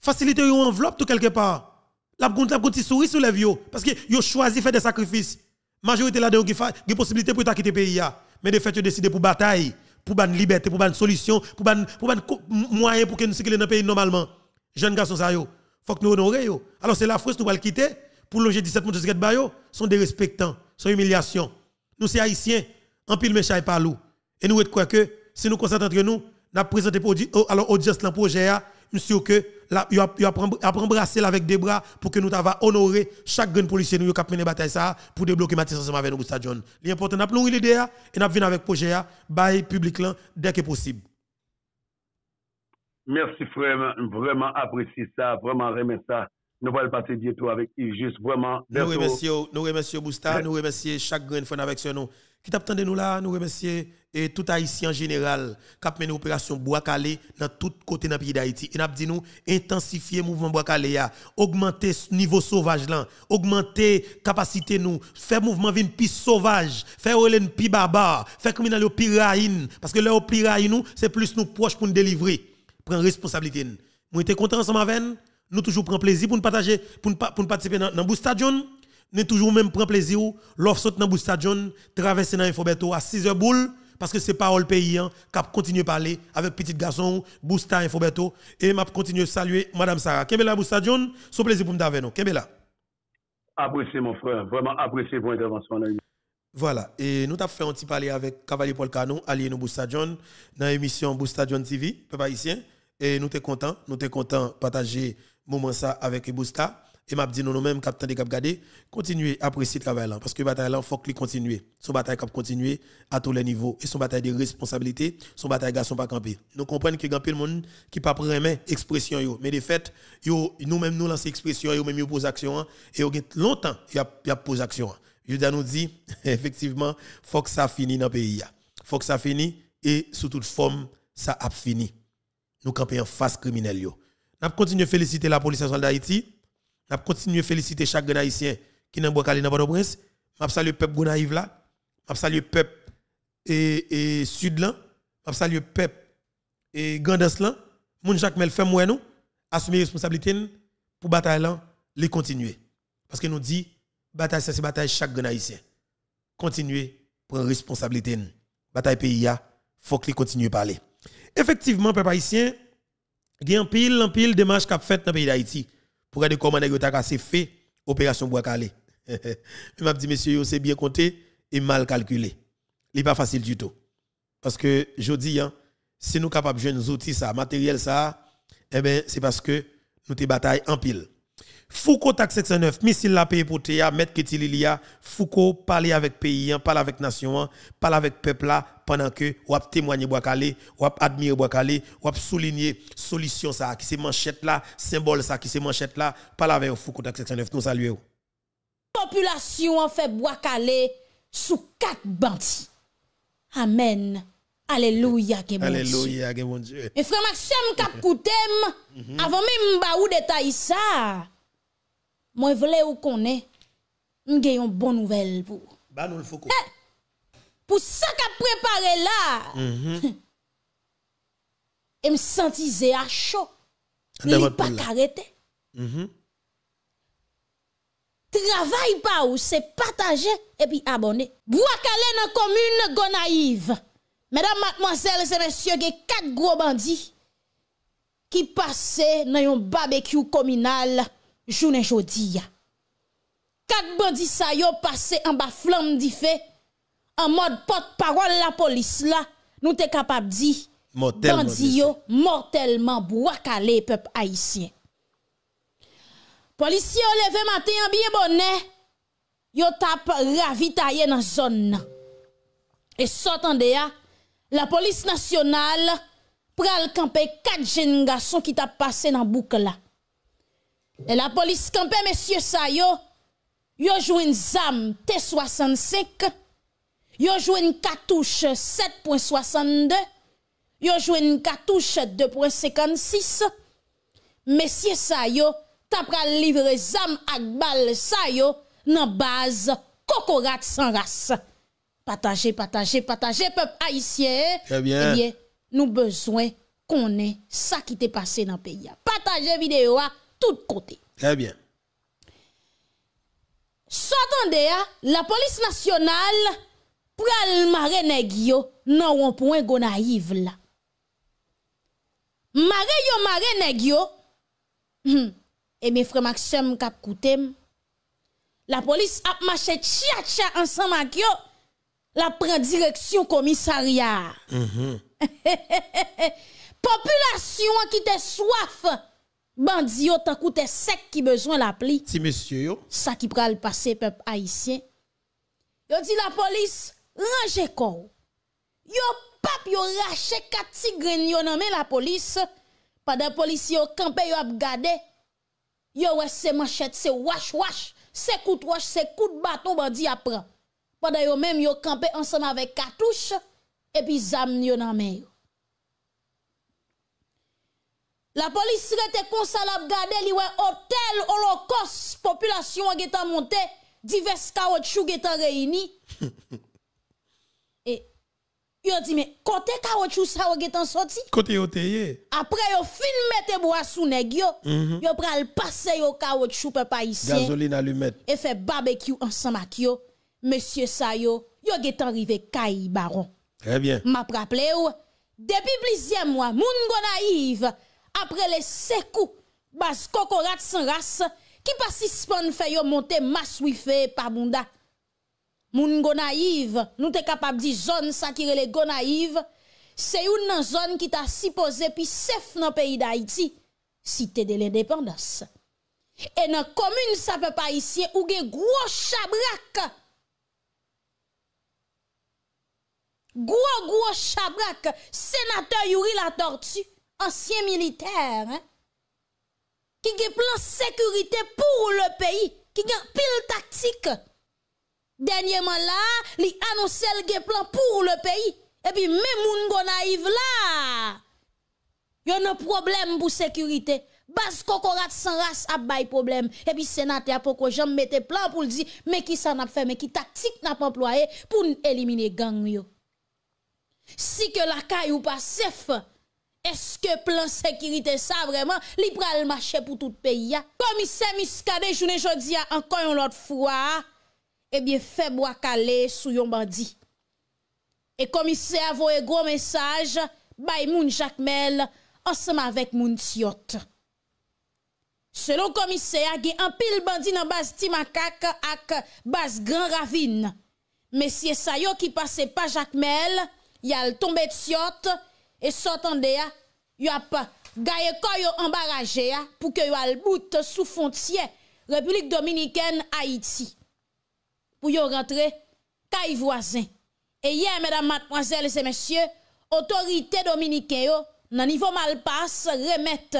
Faciliter une enveloppe tout quelque part. La petite souris sur les vieux. Parce que yo choisi faire des sacrifices. Majorité là-dedans qui fait des possibilités pour quitter le pays mais de fait, tu décides pour bataille, pour une liberté, pour une solution, pour un pour moyen pour que nous soyons dans le pays normalement. Jeunes garçon ça yo. Faut que nous honorions. Alors c'est la France nous va le quitter pour loger 17 mois de ce sont des respectants, sont humiliation. Nous c'est haïtiens, en pile méchant par loup. Et nous quoi que si nous concentrons entre nous, nous présentons pour oh, alors audience dans projet, nous sommes que il a embrassé avec des bras pour que nous t'avons honoré chaque grand policier nous qui a mené bataille ça pour débloquer Matisse ensemble avec nous Gustave John. L'important n'a les l'idée et n'a venir avec projet bail public là dès que possible. Merci frère, vraiment apprécier ça, vraiment remercier ça. Nous allons passer bientôt avec Yves, juste vraiment. Nous remercions, nous remercions Bousta, nous remercions chaque grand fan avec ce nom. Qui t'attendez nous là, nous remercier et tout haïtien en général qui a mené opération bois calé dans tout côté pays d'Haïti. Et n'a dit nous intensifier mouvement bois calé augmenter niveau sauvage là, augmenter capacité nous, faire mouvement vin plus sauvage, faire relève plus barbare, faire criminel au piraïne parce que là au piraïne nous, c'est plus nous proches pour nous délivrer. prendre responsabilité. Nous sommes content ensemble avec nous toujours prend plaisir pour nous partager pour nous, pour participer dans un stade Stadion nous toujours même prendre plaisir, l'offre saute dans Bousta John, dans Infobeto à 6h boule, parce que c'est parole pays hein, qui continue à parler avec petit garçon, Bousta Infobeto, et m'a continue de saluer Madame Sarah. Kembela Bousta John, c'est plaisir pour nous nous. mon frère, vraiment appréciez votre intervention Voilà, et nous avons fait un petit parler avec Cavalier Paul Canon, allié nous Bousta dans l'émission Bousta John TV, peuple haïtien, et nous sommes contents, nous sommes content de partager moment ça avec Bousta. Et m'a dit nous-mêmes, capitaine de cap continuez à apprécier le travail là. Parce que bataille là, faut qu'il continue. Son bataille cap continue à tous les niveaux. Et son bataille de responsabilité, son bataille garçon pas camper. Nous comprenons que grand le monde qui pas vraiment expression yo. Mais de fait, yo, nous-mêmes, nous lançons expression yo, même nous posons action, hein. et yo longtemps, y a, y a pose action. Je hein. nous dit, effectivement, faut que ça finisse dans le pays. faut que ça finisse et sous toute forme, ça a fini. Nous camper en face criminelle. Nous continuons à féliciter la police nationale d'Haïti N'a continué à féliciter chaque Haïtien qui n'a pas calé dans Port-au-Prince. M'a salué peuple Gonaïve là. M'a salué peuple et, sud là. M'a salué peuple et Gandas là. Moun Jacques Mel fait moi nous assumer responsabilité pour bataille là, les continuer. Parce que nous dit bataille c'est bataille chaque Haïtien. Continuer prendre responsabilité. Bataille pays il faut que qu'il continue parler. Effectivement peuple haïtien, il y a un pile en pile démarche fait dans le pays d'Haïti pour regarder comment nèg ta fait opération bois calé. m'a dit monsieur c'est bien compté et mal calculé. n'est pas facile du tout. Parce que je dis hein, si nous sommes capables de outils ça, matériel ça, eh ben c'est parce que nous te bataille en pile. Foucault taxe missile la paye pour Théa, mettre que Foucault parle avec pays, hein, parle avec nation, hein, parle avec peuple pendant que ou témoigner témoigné Boakale, ou admirer admiré Boakale, ou souligner souligné solution ça, qui c'est manchette là, symbole ça, qui c'est manchette là, parle avec Foucault taxe 609, nous saluons. Population en fait Boakale sous quatre bandits. Amen. Alléluia, que eh, bon Dieu. Alléluia, que bon Dieu. Et frère Maxime, cap mhm. avant même de détailler ça, moi, je voulais vous m'ge yon une bonne nouvelle pour vous. Bah, le eh, Pour ça qu'a préparé là. Mhm. Et me sentise à chaud. Il n'est pas arrêté. Mhm. Travaille pas ou c'est partager et puis abonner. calé dans commune Gonaïve. Mesdames, mademoiselles et messieurs, il y a quatre gros bandits qui passaient dans un barbecue communal. Jounen jodi ya, kat bandisa yo pase an ba flanm di fe, an mod pot parol la polis la, nou te kapap di, bandi yo mortalman bou akale pep aisyen. Polis yo leve maten an biye bonen, yo tap ravit aye nan zon nan. E sot an de ya, la polis nasyonal pral kampe kat jen nga son ki tap pase nan bouke la. Et la police campé, messieurs ça yo, yo joue une ZAM T65, yo joue une cartouche 7.62, yo joue une cartouche 2.56. Messieurs Sayo, yo, t'as livrer ZAM Akbal bal ça base Kokorat sans race. Partagez, partagez, partagez, peuple haïtien. Hein? bien. Eh bien, nous besoin qu'on ait ça qui t'est passé dans le pays. Partagez vidéo. Hein? tout côté. Très bien. à la police nationale pral maré Non non point go naïve la. Mare yo Et mes frères Maxime kap koutem. La police a marché tcha ensemble avec La prend direction commissariat. Mhm. Population qui te soif bandi yo coûté sec qui besoin la pli. Si monsieur yo. Ça qui pral passé, peuple haïtien. Yo dit la police rangez-vous. Yo pap yo rache quatre tigres yo nan la police pendant police yo camper yo ap gade. Yo ouais c'est manchette c'est wash wash, c'est coup wash, c'est coup de bateau bandi apprend. Pendant yo même yo camper ensemble avec Katouche. et puis zam yo nan la police rete konsa la les liwe hôtel la population était montée divers kaoutchou été réunis. Et a dit, mais est kaoutchou ça a été sorti? Kote yon teye. Après yon fin mette boa sou neg yo, a -hmm. yon au passe yon kaoutchou pepa isien. lui mettre Et fait barbecue ensemble avec yo, monsieur Sayo, yo, yon arrivé rive baron. Très bien. Ma vous rappelle, depuis plusieurs mois, moun go apre le sekou bas kokorat san rase, ki pas ispon fè yo montè mas wifè pa moun da. Moun go naiv, nou te kapab di zon sakire le go naiv, se yon nan zon ki ta sipose pi sef nan peyi da iti, si te de le depandas. E nan komoun sape pa isye, ouge gwo chabrak, gwo gwo chabrak, senatè yuri la tortue, Ansyen militer, he. Ki ge plan sekurite pou le peyi. Ki gen pil taktik. Denyeman la, li anonsel ge plan pou le peyi. E pi men moun gona ive la. Yon nan problem pou sekurite. Bas kokorat san ras ap bay problem. E pi senate ap poko jom mette plan pou li di. Men ki san ap fe, men ki taktik nap employe pou elimine gang yo. Si ke la kay ou pa sef... Eske plan sekirite sa vreman? Li pral mache pou tout peyi ya? Komise miskade jounen jodi ya ankon yon lot fwa, ebyen feb wakale sou yon bandi. E komise avoye gwo mensaj, bay moun jakmel, ansama vek moun tsyot. Selon komise, agi anpil bandi nan baz timakak ak baz gran ravine. Mesye sayo ki pase pa jakmel, yal tombe tsyot, anpil bandi nan baz timakak et sortant de ya, y a pas gaye pour que yo al bout sous frontière République dominicaine Haïti. Pour yo rentrer kay voisin. Et hier mesdames mademoiselles et messieurs, autorité dominicaine yo nan niveau malpasse remettre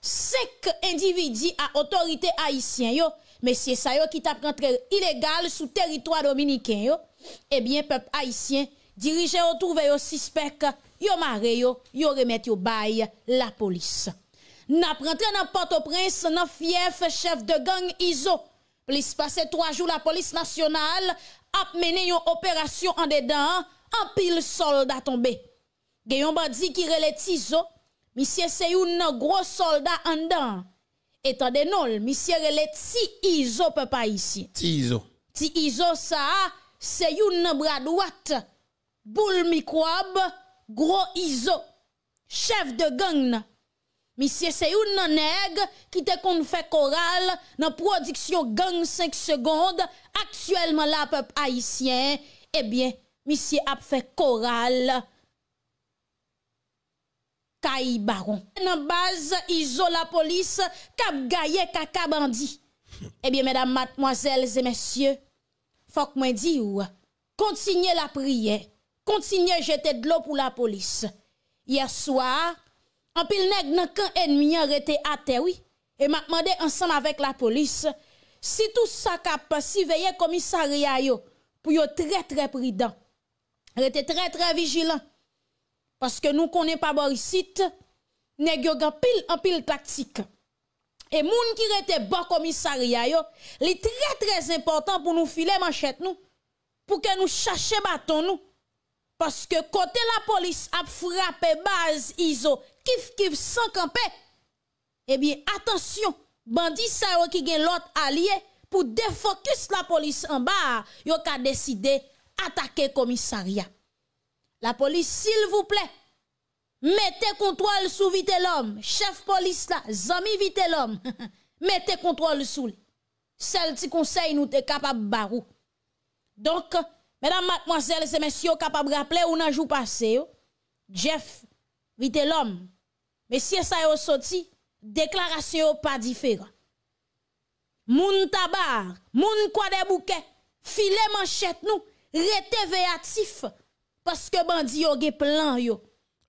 cinq individus à autorité haïtienne yo, messieurs ça yo qui t'a rentré illégal sous territoire dominicain yo. Eh bien peuple haïtien dirigé au trouvé yo suspect yo mare yo, yo remet yo bay la police. N'a n'importe nan Port-au-Prince, nan fief chef de gang ISO. Plus passé trois jours, la police nationale a mené une opération en dedans, en pile soldat tombé. Gayon bandi ki relè Tizo, monsieur se un gros soldat en dedans. Et de non, monsieur relève Ti iso papa ici. Ti Iso. Ti Iso, ça, c'est une bras droite, boule microbe, Gro Izo, chèv de gang nan, misye se ou nan neg, ki te kon nou fè koral nan prodiksyon gang 5 seconde, aksyèlman la pep haisyen, ebyen, misye ap fè koral, kay baron. Nan baz, Izo la polis, kap gaye kaka bandi. Ebyen, mèdam matmoazèl zè mèsyè, fòk mwen di ou, kontinye la priye. kontinye jete dlo pou la polis. Yer swa, anpil neg nan kan enminyan rete atewi, e ma kman de ansan avèk la polis, si tou sa kap pasi veye komisariya yo, pou yo tre tre pridan. Rete tre tre vigilan, paske nou konen pa borisit, neg yo gan pil anpil taktik. E moun ki rete ba komisariya yo, li tre tre important pou nou file manchet nou, pou ke nou chache baton nou, Parce que côté la police a frappé base ISO, kif kif sans camper, eh bien attention, bandit ça qui gagne l'autre allié pour défocus la police en bas, yo ka décidé attaquer commissariat. La police s'il vous plaît, mettez contrôle sous vite l'homme, chef police là, zami vite l'homme. mettez contrôle sous Celle C'est qui conseil nous est capable barou. Donc Mesdames, mademoiselles et messieurs, capable de rappeler ou nan jour passé, Jeff, vite l'homme, messieurs ça est sorti, déclaration pas différent. Moun tabar, moun quoi des bouquet filet manchette nous, rete actif parce que bandi yo ge plan yo.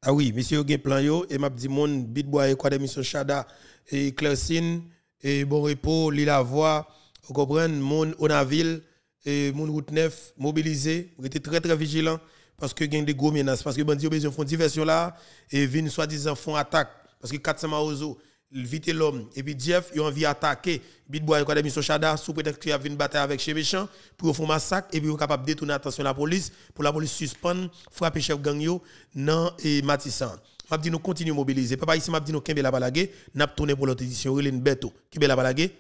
Ah oui, monsieur yo ge plan yo, et m'a dit moun, bitboy des monsieur Chada, et Clercine, et Bon Repos, Lila Voix, vous comprenez, moun, Onaville, et mon route 9 mobilisé, était très très vigilant parce que y a des gros menaces parce que bandi besoin font diversion là et viennent soi-disant font attaque parce que 400 maozo vite l'homme et puis Jeff ils ont envie d'attaquer Bitboy et Academy Chada sous prétexte qu'il a une bataille avec chez méchant pour faire massacre et puis ils capable de détourner attention la police pour la police suspendre frapper chef gang yo non et Matissan m'a dit nous continuons mobiliser papa ici m'a dit nous kembe la balague n'a tourné pour l'autre édition Relin Beto kembe la balague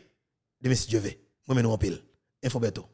demain si Dieu veut moi nous en pile info Beto